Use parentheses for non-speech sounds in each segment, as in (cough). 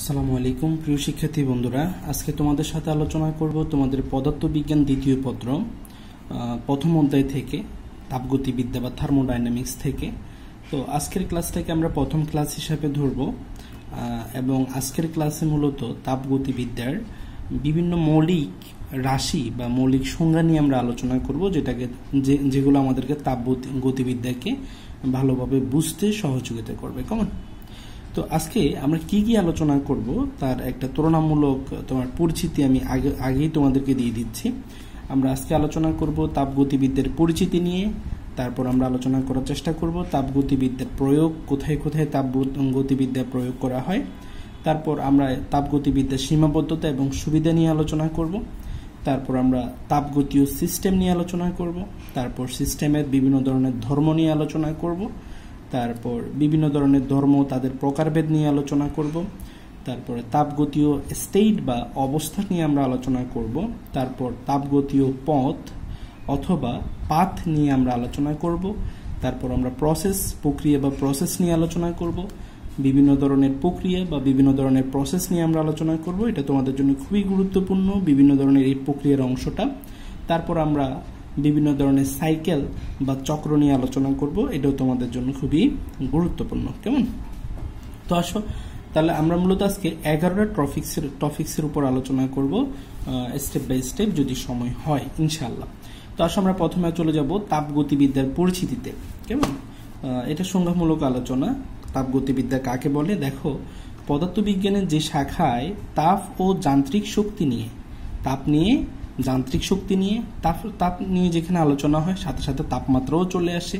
আসসালামু আলাইকুম প্রিয় শিক্ষার্থী বন্ধুরা আজকে তোমাদের সাথে আলোচনা করব তোমাদের পদার্থবিজ্ঞান দ্বিতীয় পত্র প্রথম অধ্যায় থেকে তাপগতিবিদ্যা বা থার্মোডাইনামিক্স থেকে তো আজকের ক্লাসটাকে আমরা প্রথম ক্লাস হিসাবে ধরব এবং আজকের ক্লাসে মূলত তাপগতিবিদ্যার বিভিন্ন মৌলিক রাশি বা মৌলিক সংজ্ঞা নিয়ে আমরা আলোচনা করব যেটাকে যেগুলো আমাদেরকে তাপ গতিবিদ্যাকে ভালোভাবে বুঝতে সহযোগিতা করবে কেমন তো আজকে আমরা কি কি আলোচনা করব তার একটা তুলনামূলক তোমার পরিচিতি আমি আগে আগেই তোমাদেরকে দিয়ে দিচ্ছি আমরা আজকে আলোচনা করব তাপগতিবিদ্যের পরিচিতি নিয়ে তারপর আমরা আলোচনা করার চেষ্টা করব তাপগতিবিদ্যার প্রয়োগ কোথায় কোথায় তাপ গতিবিদ্যা প্রয়োগ করা হয় তারপর আমরা তাপগতিবিদ্যার সীমাবদ্ধতা এবং সুবিধা নিয়ে আলোচনা করব তারপর আমরা তাপগতীয় সিস্টেম নিয়ে আলোচনা করব তারপর সিস্টেমের বিভিন্ন ধরনের ধর্ম নিয়ে আলোচনা করব তারপর বিভিন্ন ধরনের ধর্ম তাদের প্রকারভেদ নিয়ে আলোচনা করব তারপরে তাপগতীয় স্টেট বা অবস্থা নিয়ে আমরা আলোচনা করব তারপর তাপগতীয় পথ অথবা পাথ নিয়ে আমরা আলোচনা করব তারপর আমরা প্রসেস প্রক্রিয়া বা প্রসেস নিয়ে আলোচনা করব বিভিন্ন ধরনের প্রক্রিয়া বা বিভিন্ন ধরনের প্রসেস নিয়ে আমরা আলোচনা করব এটা তোমাদের জন্য খুবই গুরুত্বপূর্ণ বিভিন্ন ধরনের এই প্রক্রিয়ার অংশটা তারপর আমরা বিভিন্ন ধরনের সাইকেল বা চক্র নিয়ে আলোচনা করব এটাও তোমাদের জন্য খুবই গুরুত্বপূর্ণ কেমন তো আসো তাহলে আমরা মূলত আজকে এগারোটা ট্রফিক্সের টপিক্সের উপর আলোচনা করব স্টেপ বাই স্টেপ যদি সময় হয় ইনশাল্লাহ তো আসো আমরা প্রথমে চলে যাব তাপগতিবিদ্যার পরিচিতিতে কেমন এটা সংজ্ঞামূলক আলোচনা তাপগতিবিদ্যা কাকে বলে দেখো পদার্থবিজ্ঞানের যে শাখায় তাপ ও যান্ত্রিক শক্তি নিয়ে তাপ নিয়ে যান্ত্রিক শক্তি নিয়ে তাপ তাপ নিয়ে যেখানে আলোচনা হয় সাথে সাথে তাপমাত্রাও চলে আসে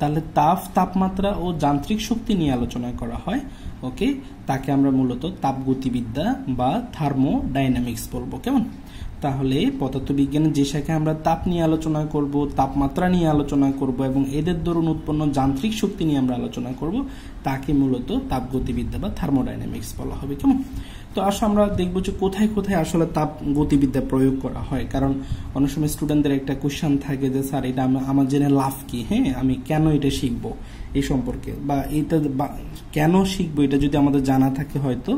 তাহলে তাপ তাপমাত্রা ও যান্ত্রিক শক্তি নিয়ে আলোচনা করা হয় ওকে তাকে আমরা মূলত তাপগতিবিদ্যা বা থার্মোডাইনামিক্স বলবো কেমন তাহলে পদার্থবিজ্ঞানের যে শাখায় আমরা তাপ নিয়ে আলোচনা করব তাপমাত্রা নিয়ে আলোচনা করব এবং এদের দরুন উৎপন্ন যান্ত্রিক শক্তি নিয়ে আমরা আলোচনা করব তাকে মূলত তাপগতিবিদ্যা বা থার্মোডাইনামিক্স বলা হবে কেমন তো আসো আমরা দেখব যে কোথায় কোথায় আসলে তাপ গতিবিদ্যা প্রয়োগ করা হয় কারণ অনেক সময় স্টুডেন্টদের একটা কোশ্চান থাকে যে স্যার এটা আমার জেনে লাভ কি হ্যাঁ আমি কেন এটা শিখব এই সম্পর্কে বা এটা কেন শিখবো এটা যদি আমাদের জানা থাকে হয়তো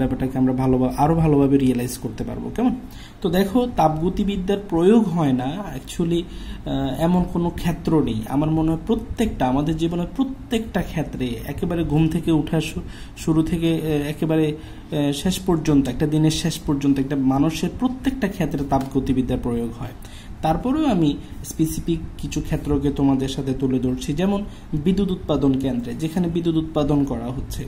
ব্যাপারটাকে আমরা ভালোভাবে আরো ভালোভাবে রিয়েলাইজ করতে পারবো কেমন তো দেখো তাপগতিবিদ্যার প্রয়োগ হয় না অ্যাকচুয়ালি এমন কোনো ক্ষেত্র নেই আমার মনে হয় প্রত্যেকটা আমাদের জীবনের প্রত্যেকটা ক্ষেত্রে একেবারে ঘুম থেকে উঠা শুরু থেকে একেবারে শেষ পর্যন্ত একটা দিনের শেষ পর্যন্ত একটা মানুষের প্রত্যেকটা ক্ষেত্রে তাপগতিবিদ্যার প্রয়োগ হয় তারপরেও আমি স্পেসিফিক কিছু ক্ষেত্রকে তোমাদের সাথে তুলে ধরছি যেমন বিদ্যুৎ উৎপাদন কেন্দ্রে যেখানে বিদ্যুৎ উৎপাদন করা হচ্ছে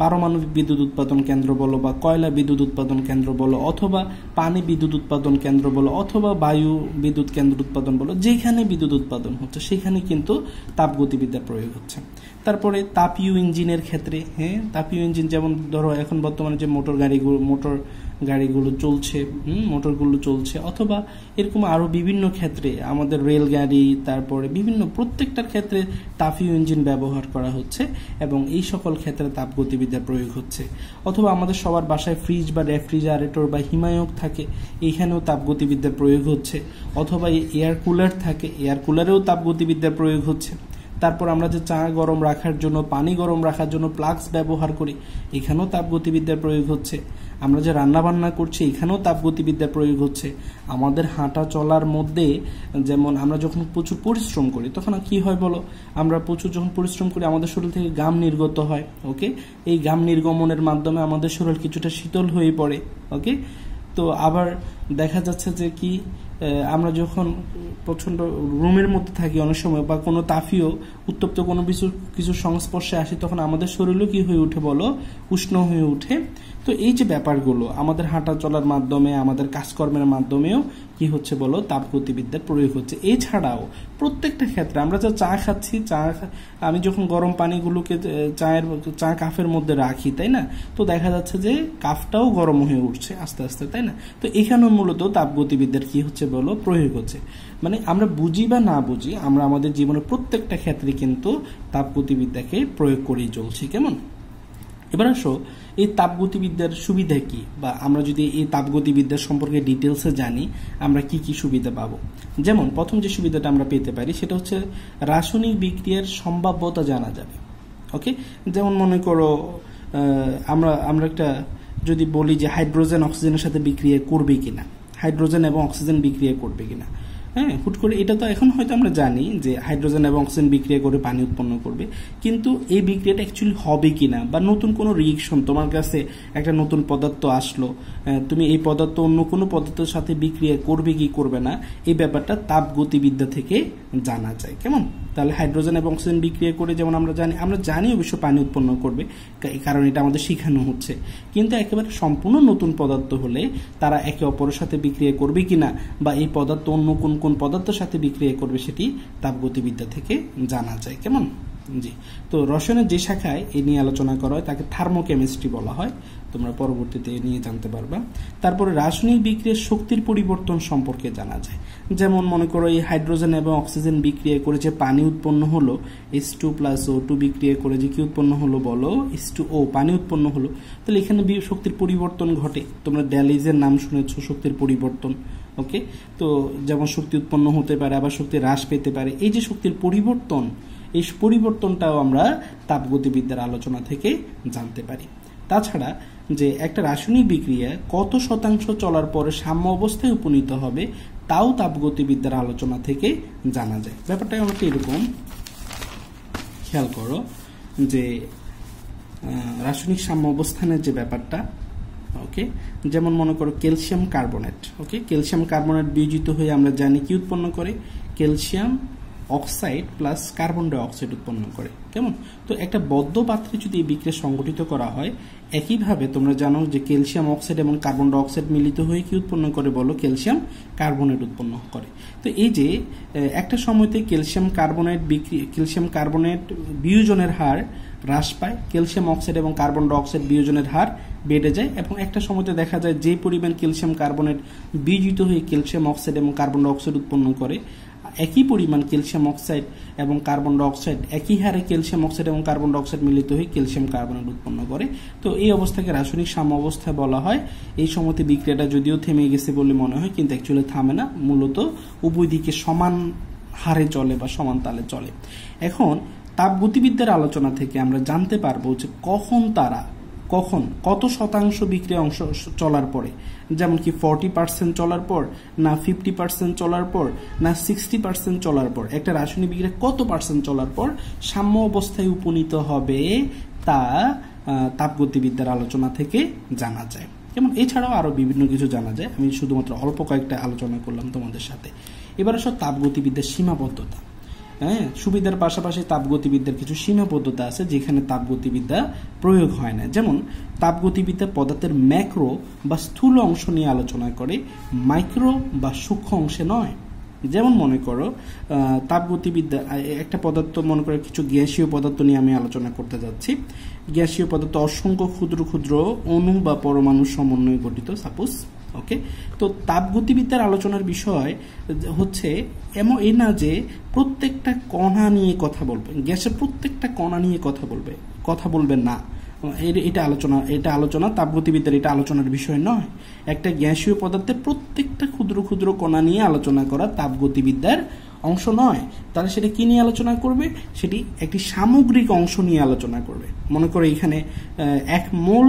পারমাণবিক বিদ্যুৎ উৎপাদন কেন্দ্র বলো বা কয়লা বিদ্যুৎ উৎপাদন কেন্দ্র বলো অথবা পানি বিদ্যুৎ উৎপাদন কেন্দ্র বলো অথবা বায়ু বিদ্যুৎ কেন্দ্র উৎপাদন বলো যেখানে বিদ্যুৎ উৎপাদন হচ্ছে সেখানে কিন্তু তাপগতিবিদ্যা প্রয়োগ হচ্ছে তারপরে তাপীয় ইঞ্জিনের ক্ষেত্রে হ্যাঁ তাপীয় ইঞ্জিন যেমন ধরো এখন বর্তমানে যে মোটর গাড়িগুলো মোটর গাড়িগুলো চলছে মোটরগুলো চলছে অথবা এরকম আরও বিভিন্ন ক্ষেত্রে আমাদের রেলগাড়ি তারপরে বিভিন্ন প্রত্যেকটার ক্ষেত্রে তাফিও ইঞ্জিন ব্যবহার করা হচ্ছে এবং এই সকল ক্ষেত্রে তাপগতিবিদ্যা প্রয়োগ হচ্ছে অথবা আমাদের সবার বাসায় ফ্রিজ বা রেফ্রিজারেটর বা হিমায়ক থাকে এখানেও তাপগতিবিদ্যার প্রয়োগ হচ্ছে অথবা এয়ার কুলার থাকে এয়ার কুলারেও তাপগতিবিদ্যার প্রয়োগ হচ্ছে তারপর আমরা যে চা গরম রাখার জন্য পানি গরম রাখার জন্য প্লাক্স ব্যবহার করি এখানেও তাপগতিবিদ্যার প্রয়োগ হচ্ছে আমরা যে রান্না বান্না করছি এখানেও তাপগতিবিদ্যা প্রয়োগ হচ্ছে আমাদের হাঁটা চলার মধ্যে যেমন আমরা যখন প্রচুর পরিশ্রম করি তখন কি হয় বলো আমরা প্রচুর যখন পরিশ্রম করি আমাদের শরীর থেকে গাম নির্গত হয় ওকে এই গাম নির্গমনের মাধ্যমে আমাদের শরীর কিছুটা শীতল হয়ে পড়ে ওকে তো আবার দেখা যাচ্ছে যে কি আমরা যখন প্রচণ্ড রুমের মধ্যে থাকি অনেক সময় বা কোনো তাফিও উত্তপ্ত কোনো কিছু কিছু সংস্পর্শে আসি তখন আমাদের শরীরও কি হয়ে উঠে বলো উষ্ণ হয়ে উঠে তো এই যে ব্যাপারগুলো আমাদের হাঁটা চলার মাধ্যমে আমাদের কাজকর্মের মাধ্যমেও কি হচ্ছে বলো তাপগতিবিদ্যার প্রয়োগ হচ্ছে এছাড়াও প্রত্যেকটা ক্ষেত্রে আমরা যা চা খাচ্ছি চা আমি যখন গরম পানিগুলোকে চায়ের চা কাফের মধ্যে রাখি তাই না তো দেখা যাচ্ছে যে কাফটাও গরম হয়ে উঠছে আস্তে আস্তে তাই না তো এখানেও মূলত তাপগতিবিদ্যার কি হচ্ছে বলো প্রয়োগ হচ্ছে মানে আমরা বুঝি বা না বুঝি আমরা আমাদের জীবনের প্রত্যেকটা ক্ষেত্রে কিন্তু তাপগতিবিদ্যাকে প্রয়োগ করেই চলছি কেমন এবার আসো এই তাপগতিবিদ্যার সুবিধা কি বা আমরা যদি এই তাপগতিবিদ্যার সম্পর্কে ডিটেলসে জানি আমরা কি কি সুবিধা পাবো যেমন প্রথম যে সুবিধাটা আমরা পেতে পারি সেটা হচ্ছে রাসায়নিক বিক্রিয়ার সম্ভাব্যতা জানা যাবে ওকে যেমন মনে করো আমরা আমরা একটা যদি বলি যে হাইড্রোজেন অক্সিজেনের সাথে বিক্রিয়া করবে কিনা হাইড্রোজেন এবং অক্সিজেন বিক্রিয়া করবে কিনা হ্যাঁ হুট করে এটা তো এখন হয়তো আমরা জানি যে হাইড্রোজেন এবং অক্সিজেন বিক্রিয়া করে পানি উৎপন্ন করবে কিন্তু এই বিক্রিয়াটা অ্যাকচুয়ালি হবে কি না বা নতুন কোনো রিয়েকশন তোমার কাছে একটা নতুন পদার্থ আসলো তুমি এই পদার্থ অন্য কোনো পদার্থের সাথে বিক্রিয়া করবে কি করবে না এই ব্যাপারটা তাপ গতিবিদ্যা থেকে জানা যায় কেমন তাহলে হাইড্রোজেন এবং অক্সিজেন বিক্রিয়া করে যেমন আমরা জানি আমরা জানি অবশ্য পানি উৎপন্ন করবে কারণ এটা আমাদের শেখানো হচ্ছে কিন্তু একেবারে সম্পূর্ণ নতুন পদার্থ হলে তারা একে অপরের সাথে বিক্রিয়া করবে কিনা বা এই পদার্থ অন্য কোন কোন কোন পদার্থের সাথে বিক্রিয়া করবে সেটি তাপগতিবিদ্যা থেকে জানা যায় কেমন জি তো রসায়নের যে শাখায় এ নিয়ে আলোচনা করা হয় তাকে থার্মোকেমিস্ট্রি বলা হয় তোমরা পরবর্তীতে এ নিয়ে জানতে পারবা তারপরে রাসায়নিক বিক্রিয়ার শক্তির পরিবর্তন সম্পর্কে জানা যায় যেমন মনে করো এই হাইড্রোজেন এবং অক্সিজেন বিক্রিয়া করে যে পানি উৎপন্ন হলো S two plus O two বিক্রিয়া করে যে কি উৎপন্ন হলো বলো এস টু ও পানি উৎপন্ন হলো তাহলে এখানে শক্তির পরিবর্তন ঘটে তোমরা ড্যালিজের নাম শুনেছো শক্তির পরিবর্তন ওকে তো যেমন শক্তি উৎপন্ন হতে পারে আবার শক্তি হ্রাস পেতে পারে এই যে শক্তির পরিবর্তন এই পরিবর্তনটাও আমরা তাপগতিবিদ্যার আলোচনা থেকে জানতে পারি তাছাড়া যে একটা রাসায়নিক বিক্রিয়া কত শতাংশ চলার পরে সাম্য অবস্থায় উপনীত হবে তাও তাপগতিবিদ্যার আলোচনা থেকে জানা যায় ব্যাপারটা আমাকে এরকম খেয়াল করো যে রাসায়নিক সাম্য অবস্থানের যে ব্যাপারটা ওকে যেমন মনে করো calcium carbonate okay calcium carbonate বিয়োজিত হয়ে আমরা জানি কি উৎপন্ন করে calcium oxide plus carbon dioxide উৎপন্ন করে কেমন তো একটা বদ্ধ পাত্রে যদি এই বিক্রিয়া সংগঠিত করা হয় একইভাবে তোমরা জানো যে ক্যালসিয়াম অক্সাইড এবং কার্বন ডাইঅক্সাইড মিলিত হয়ে কি উৎপন্ন করে বলো ক্যালসিয়াম কার্বনেট উৎপন্ন করে তো এই যে একটা সময়তে ক্যালসিয়াম কার্বনেট বিক্রি ক্যালসিয়াম কার্বনেট বিয়োজনের হার হ্রাস পায় ক্যালসিয়াম অক্সাইড এবং কার্বন ডাইঅক্সাইড বিয়োজনের হার বেড়ে যায় এবং একটা সময়তে দেখা যায় যে পরিমাণ ক্যালসিয়াম কার্বনেট বিয়োজিত হয়ে ক্যালসিয়াম অক্সাইড এবং কার্বন ডাইঅক্সাইড উৎপন্ন করে একই পরিমাণ ক্যালসিয়াম অক্সাইড এবং কার্বন ডাইঅক্সাইড একই হারে ক্যালসিয়াম অক্সাইড এবং কার্বন ডাইঅক্সাইড মিলিত হয়ে ক্যালসিয়াম কার্বনেট উৎপন্ন করে তো এই অবস্থাকে রাসায়নিক সাম্য অবস্থা বলা হয় এই সময়তে বিক্রিয়াটা যদিও থেমে গেছে বলে মনে হয় কিন্তু অ্যাকচুয়ালি থামে না মূলত উভয় দিকে সমান হারে চলে বা সমান তালে চলে এখন তাপগতিবিদ্যার আলোচনা থেকে আমরা জানতে পারবো যে কখন তারা কখন কত শতাংশ বিক্রিয়া অংশ চলার পরে যেমন কি ফর্টি পার্সেন্ট চলার পর না ফিফটি পার্সেন্ট চলার পর না সিক্সটি পার্সেন্ট চলার পর একটা রাসায়নিক বিক্রিয়া কত পার্সেন্ট চলার পর সাম্য অবস্থায় উপনীত হবে তা তাপগতিবিদ্যার আলোচনা থেকে জানা যায় এবং এছাড়াও আরও বিভিন্ন কিছু জানা যায় আমি শুধুমাত্র অল্প কয়েকটা আলোচনা করলাম তোমাদের সাথে এবার আসো তাপগতিবিদ্যার সীমাবদ্ধতা হ্যাঁ সুবিধার পাশাপাশি তাপগতিবিদ্যার কিছু সীমাবদ্ধতা আছে যেখানে তাপগতিবিদ্যা প্রয়োগ হয় না যেমন তাপগতিবিদ্যা পদার্থের ম্যাক্রো বা স্থূল অংশ নিয়ে আলোচনা করে মাইক্রো বা সূক্ষ্ম অংশে নয় যেমন মনে করো তাপগতিবিদ্যা একটা পদার্থ মনে করো কিছু গ্যাসীয় পদার্থ নিয়ে আমি আলোচনা করতে যাচ্ছি গ্যাসীয় পদার্থ অসংখ্য ক্ষুদ্র ক্ষুদ্র অণু বা পরমাণু সমন্বয়ে গঠিত সাপোজ ওকে তো তাপগতিবিদ্যার আলোচনার বিষয় হচ্ছে এমন এ না যে প্রত্যেকটা কণা নিয়ে কথা বলবে গ্যাসের প্রত্যেকটা কণা নিয়ে কথা বলবে কথা বলবে না এটা আলোচনা এটা আলোচনা তাপগতিবিদ্যার এটা আলোচনার বিষয় নয় একটা গ্যাসীয় পদার্থে প্রত্যেকটা ক্ষুদ্র ক্ষুদ্র কণা নিয়ে আলোচনা করা তাপগতিবিদ্যার অংশ নয় তাহলে সেটা কি নিয়ে আলোচনা করবে সেটি একটি সামগ্রিক অংশ নিয়ে আলোচনা করবে মনে করে এখানে এক মোল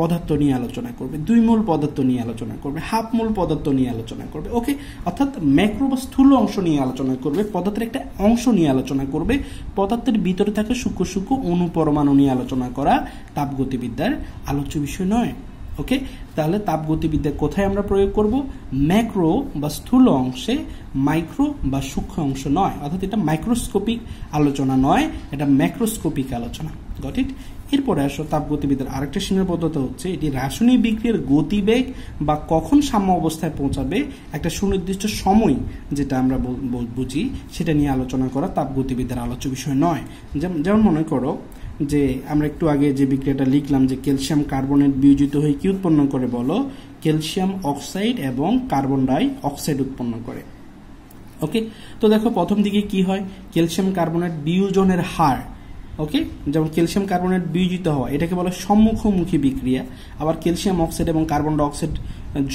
পদার্থ নিয়ে আলোচনা করবে দুই মূল পদার্থ নিয়ে আলোচনা করবে হাফ মূল পদার্থ নিয়ে আলোচনা করবে ওকে অর্থাৎ ম্যাক্রো বা স্থূল অংশ নিয়ে আলোচনা করবে পদার্থের একটা অংশ নিয়ে আলোচনা করবে পদার্থের ভিতরে থাকে সূক্ষ্ম সূক্ষ্ম অনুপরমাণু নিয়ে আলোচনা করা তাপগতিবিদ্যার আলোচ্য বিষয় নয় ওকে তাহলে তাপগতিবিদ্যা কোথায় আমরা প্রয়োগ করব ম্যাক্রো বা স্থূল অংশে মাইক্রো বা সূক্ষ্ম অংশ নয় অর্থাৎ এটা মাইক্রোস্কোপিক আলোচনা নয় এটা ম্যাক্রোস্কোপিক আলোচনা গট ইট এরপরে আসো তাপগতিবিদের আরেকটা পদ্ধতি হচ্ছে এটি রাসায়নিক বিক্রিয়ার গতিবেগ বা কখন সাম্য অবস্থায় পৌঁছাবে একটা সুনির্দিষ্ট সময় যেটা আমরা বুঝি সেটা নিয়ে আলোচনা করা তাপগতিবিদের আলোচ্য বিষয় নয় যেমন মনে করো যে আমরা একটু আগে যে বিক্রিয়াটা লিখলাম যে ক্যালসিয়াম কার্বনেট বিয়োজিত হয়ে কি উৎপন্ন করে বলো ক্যালসিয়াম অক্সাইড এবং কার্বন ডাই অক্সাইড উৎপন্ন করে ওকে তো দেখো প্রথম দিকে কি হয় ক্যালসিয়াম কার্বনেট বিয়োজনের হার ওকে যেমন ক্যালসিয়াম কার্বনেট বিয়োজিত হওয়া এটাকে বলে সম্মুখমুখী বিক্রিয়া আবার ক্যালসিয়াম অক্সাইড এবং কার্বন ডাইঅক্সাইড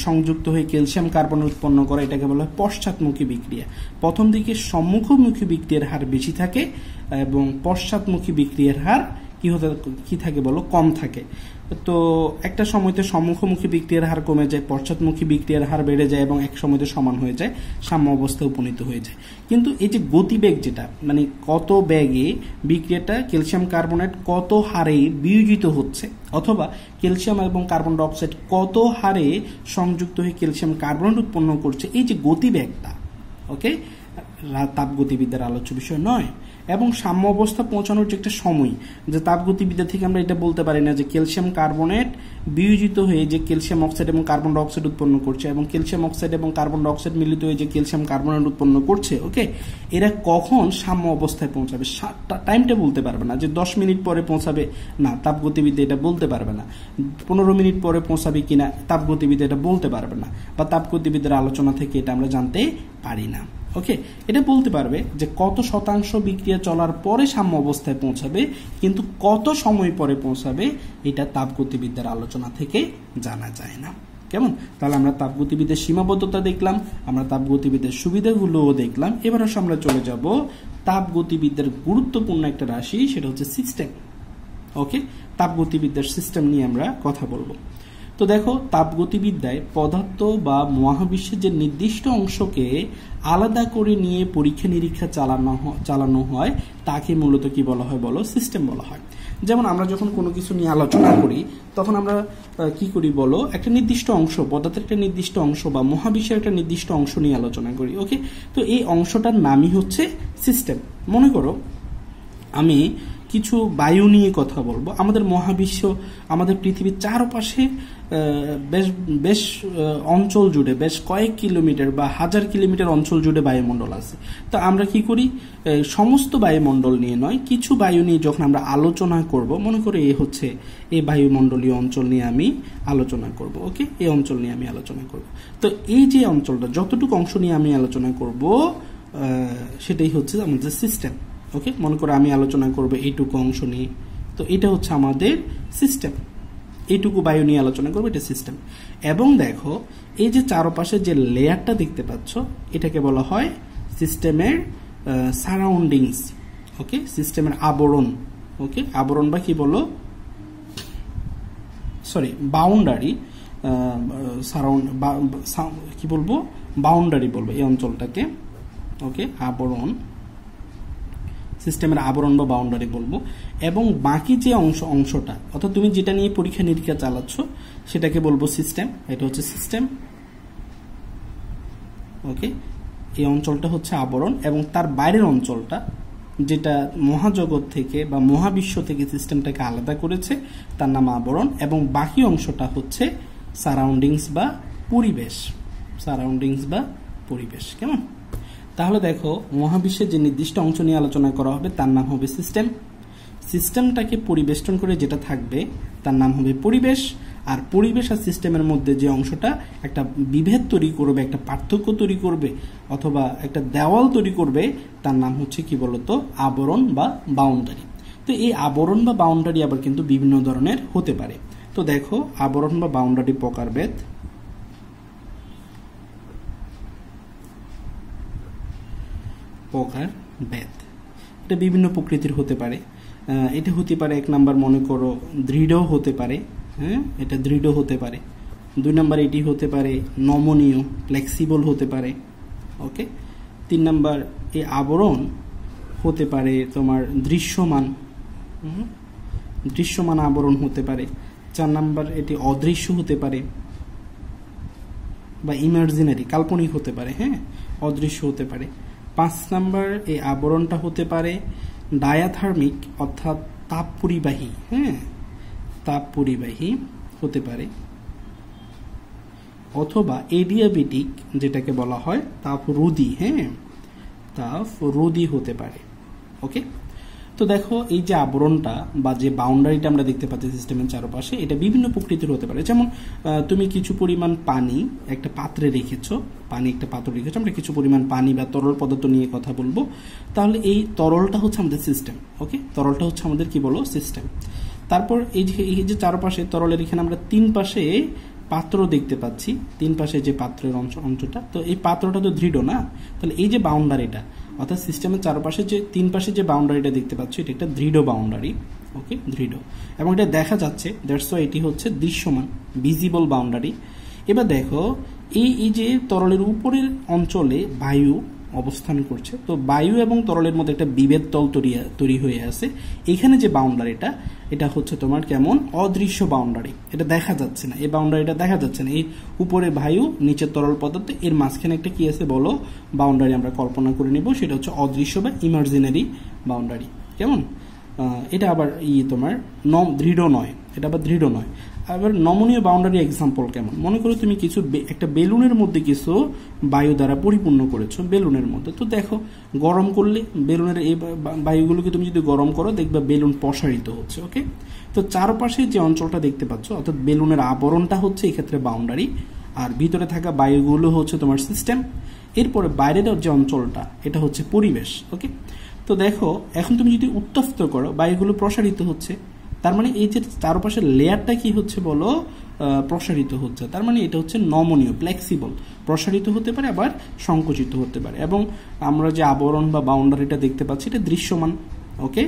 সংযুক্ত হয়ে ক্যালসিয়াম কার্বন উৎপন্ন করা এটাকে বলা হয় পশ্চাৎমুখী বিক্রিয়া প্রথম দিকে সম্মুখমুখী বিক্রিয়ার হার বেশি থাকে এবং পশ্চাৎমুখী বিক্রিয়ার হার কি হতে কি থাকে বলো কম থাকে তো একটা সময়তে সম্মুখমুখী বিক্রিয়ার হার কমে যায় পশ্চাৎমুখী বিক্রিয়ার হার বেড়ে যায় এবং এক সময়তে সমান হয়ে যায় সাম্য অবস্থায় উপনীত হয়ে যায় কিন্তু এই যে গতিবেগ যেটা মানে কত ব্যাগে বিক্রিয়াটা ক্যালসিয়াম কার্বনেট কত হারে বিয়োজিত হচ্ছে অথবা ক্যালসিয়াম এবং কার্বন ডাইঅক্সাইড কত হারে সংযুক্ত হয়ে ক্যালসিয়াম কার্বনেট উৎপন্ন করছে এই যে গতিবেগটা ওকে তাপগতিবিদ্যার আলোচ্য বিষয় নয় এবং সাম্য অবস্থা পৌঁছানোর যে একটা সময় যে তাপগতিবিদ্যা থেকে আমরা এটা বলতে পারি না যে ক্যালসিয়াম কার্বনেট বিয়োজিত হয়ে যে ক্যালসিয়াম অক্সাইড এবং কার্বন ডাইঅক্সাইড উৎপন্ন করছে এবং ক্যালসিয়াম অক্সাইড এবং কার্বন ডাইঅক্সাইড মিলিত হয়ে যে ক্যালসিয়াম কার্বনেট উৎপন্ন করছে ওকে এরা কখন সাম্য অবস্থায় পৌঁছাবে টাইমটা বলতে পারবে না যে দশ মিনিট পরে পৌঁছাবে না তাপগতিবিদ্যা এটা বলতে পারবে না পনেরো মিনিট পরে পৌঁছাবে কিনা তাপগতিবিদ্যা এটা বলতে পারবে না বা তাপগতিবিদ্যার আলোচনা থেকে এটা আমরা জানতে পারি না ওকে এটা বলতে পারবে যে কত শতাংশ বিক্রিয়া চলার পরে সাম্য অবস্থায় পৌঁছাবে কিন্তু কত সময় পরে পৌঁছাবে এটা তাপগতিবিদ্যার আলোচনা থেকে জানা যায় না কেমন তাহলে আমরা তাপগতিবিদের সীমাবদ্ধতা দেখলাম আমরা তাপগতিবিদের সুবিধাগুলোও দেখলাম এবার আসলে আমরা চলে যাব তাপগতিবিদ্যার গুরুত্বপূর্ণ একটা রাশি সেটা হচ্ছে সিস্টেম ওকে তাপগতিবিদ্যার সিস্টেম নিয়ে আমরা কথা বলবো তো দেখো তাপগতিবিদ্যায় পদার্থ বা মহাবিশ্বের যে নির্দিষ্ট অংশকে আলাদা করে নিয়ে পরীক্ষা নিরীক্ষা চালানো চালানো হয় তাকে মূলত কি বলা হয় বলো সিস্টেম বলা হয় যেমন আমরা যখন কোনো কিছু নিয়ে আলোচনা করি তখন আমরা কি করি বলো একটা নির্দিষ্ট অংশ পদার্থের একটা নির্দিষ্ট অংশ বা মহাবিশ্বের একটা নির্দিষ্ট অংশ নিয়ে আলোচনা করি ওকে তো এই অংশটার নামই হচ্ছে সিস্টেম মনে করো আমি কিছু বায়ু নিয়ে কথা বলবো আমাদের মহাবিশ্ব আমাদের পৃথিবীর চারপাশে বেশ বেশ অঞ্চল জুড়ে বেশ কয়েক কিলোমিটার বা হাজার কিলোমিটার অঞ্চল জুড়ে বায়ুমণ্ডল আছে তো আমরা কি করি সমস্ত বায়ুমণ্ডল নিয়ে নয় কিছু বায়ু নিয়ে যখন আমরা আলোচনা করব মনে করি এ হচ্ছে এই বায়ুমণ্ডলীয় অঞ্চল নিয়ে আমি আলোচনা করব ওকে এই অঞ্চল নিয়ে আমি আলোচনা করব তো এই যে অঞ্চলটা যতটুকু অংশ নিয়ে আমি আলোচনা করব সেটাই হচ্ছে আমাদের সিস্টেম ওকে মনে করো আমি আলোচনা করবো এইটুকু অংশ নিয়ে তো এটা হচ্ছে আমাদের সিস্টেম এইটুকু বায়ু নিয়ে আলোচনা করবো এটা সিস্টেম এবং দেখো এই যে চারপাশে যে লেয়ারটা দেখতে পাচ্ছ এটাকে বলা হয় সিস্টেমের সারাউন্ডিংস ওকে সিস্টেমের আবরণ ওকে আবরণ বা কি বলো সরি বাউন্ডারি সারাউন্ড কি বলবো বাউন্ডারি বলবো এই অঞ্চলটাকে ওকে আবরণ সিস্টেমের আবরণ বা বাউন্ডারি বলবো এবং বাকি যে অংশ অংশটা অর্থাৎ তুমি যেটা নিয়ে পরীক্ষা নিরীক্ষা চালাচ্ছ সেটাকে বলবো সিস্টেম এটা হচ্ছে সিস্টেম ওকে এই অঞ্চলটা হচ্ছে আবরণ এবং তার বাইরের অঞ্চলটা যেটা মহাজগৎ থেকে বা মহাবিশ্ব থেকে সিস্টেমটাকে আলাদা করেছে তার নাম আবরণ এবং বাকি অংশটা হচ্ছে সারাউন্ডিংস বা পরিবেশ সারাউন্ডিংস বা পরিবেশ কেমন তাহলে দেখো মহাবিশ্বের যে নির্দিষ্ট অংশ নিয়ে আলোচনা করা হবে তার নাম হবে সিস্টেম সিস্টেমটাকে পরিবেষ্টন করে যেটা থাকবে তার নাম হবে পরিবেশ আর পরিবেশ আর সিস্টেমের মধ্যে যে অংশটা একটা বিভেদ তৈরি করবে একটা পার্থক্য তৈরি করবে অথবা একটা দেওয়াল তৈরি করবে তার নাম হচ্ছে কি বলতো আবরণ বা বাউন্ডারি তো এই আবরণ বা বাউন্ডারি আবার কিন্তু বিভিন্ন ধরনের হতে পারে তো দেখো আবরণ বা বাউন্ডারি প্রকারভেদ আর বেদ এটা বিভিন্ন প্রকৃতির হতে পারে এটা হতে পারে এক নাম্বার মনে করো দৃঢ় হতে পারে হ্যাঁ এটা দৃঢ় হতে পারে দুই নাম্বার এটি হতে পারে নমনীয় ফ্লেক্সিবল হতে পারে ওকে তিন নাম্বার এই আবরণ হতে পারে তোমার দৃশ্যমান দৃশ্যমান আবরণ হতে পারে চার নাম্বার এটি অদৃশ্য হতে পারে বা ইমার্জিনারি কাল্পনিক হতে পারে হ্যাঁ অদৃশ্য হতে পারে পাঁচ নাম্বার এই আবরণটা হতে পারে ডায়াথার্মিক অর্থাৎ তাপ পরিবাহী হ্যাঁ তাপ পরিবাহী হতে পারে অথবা এডিয়াবেটিক যেটাকে বলা হয় তাপ রুদি হ্যাঁ তাপ রোধী হতে পারে ওকে তো দেখো এই যে আবরণটা বা যে বাউন্ডারিটা আমরা দেখতে পাচ্ছি সিস্টেমের চারপাশে এটা বিভিন্ন প্রকৃতির হতে পারে যেমন তুমি কিছু পরিমাণ পানি একটা পাত্রে রেখেছো পানি একটা পাত্র রেখেছো আমরা কিছু পরিমাণ পানি বা তরল পদার্থ নিয়ে কথা বলবো তাহলে এই তরলটা হচ্ছে আমাদের সিস্টেম ওকে তরলটা হচ্ছে আমাদের কি বলো সিস্টেম তারপর এই যে এই যে চারপাশে তরলের এখানে আমরা তিন পাশে পাত্র দেখতে পাচ্ছি তিন পাশে যে পাত্রের অংশ অংশটা তো এই পাত্রটা তো দৃঢ় না তাহলে এই যে বাউন্ডারিটা অর্থাৎ সিস্টেমের চারপাশে যে তিন পাশে যে বাউন্ডারিটা দেখতে পাচ্ছ এটা একটা দৃঢ় বাউন্ডারি ওকে দৃঢ় এবং এটা দেখা যাচ্ছে দ্যাটস ওয়াই এটি হচ্ছে দৃশ্যমান ভিজিবল বাউন্ডারি এবার দেখো এই এই যে তরলের উপরের অঞ্চলে বায়ু অবস্থান করছে তো বায়ু এবং তরলের মধ্যে একটা বিভেদ তল তৈরি তৈরি হয়ে আছে এখানে যে বাউন্ডারিটা এটা হচ্ছে তোমার কেমন অদৃশ্য বাউন্ডারি এটা দেখা যাচ্ছে না এই বাউন্ডারিটা দেখা যাচ্ছে না এই উপরে বায়ু নিচে তরল পদার্থ এর মাঝখানে একটা কি আছে বলো বাউন্ডারি আমরা কল্পনা করে নিব সেটা হচ্ছে অদৃশ্য বা ইমার্জিনারি বাউন্ডারি কেমন এটা আবার ই তোমার নম দৃঢ় নয় এটা আবার দৃঢ় নয় এবার নমনীয় বাউন্ডারি এক্সাম্পল কেমন মনে করো তুমি কিছু একটা বেলুনের মধ্যে কিছু বায়ু দ্বারা পরিপূর্ণ করেছো বেলুনের মধ্যে তো দেখো গরম করলে বেলুনের এই বায়ুগুলোকে তুমি যদি গরম করো দেখবে বেলুন প্রসারিত হচ্ছে ওকে তো চারপাশে যে অঞ্চলটা দেখতে পাচ্ছ অর্থাৎ বেলুনের আবরণটা হচ্ছে এক্ষেত্রে বাউন্ডারি আর ভিতরে থাকা বায়ুগুলো হচ্ছে তোমার সিস্টেম এরপরে বাইরের যে অঞ্চলটা এটা হচ্ছে পরিবেশ ওকে তো দেখো এখন তুমি যদি উত্তপ্ত করো বায়ুগুলো প্রসারিত হচ্ছে তার মানে এই যে চারপাশের লেয়ারটা কি হচ্ছে বলো প্রসারিত হচ্ছে তার মানে এটা হচ্ছে নমনীয় ফ্লেক্সিবল প্রসারিত হতে পারে আবার সংকুচিত হতে পারে এবং আমরা যে আবরণ বা বাউন্ডারিটা দেখতে পাচ্ছি এটা দৃশ্যমান ওকে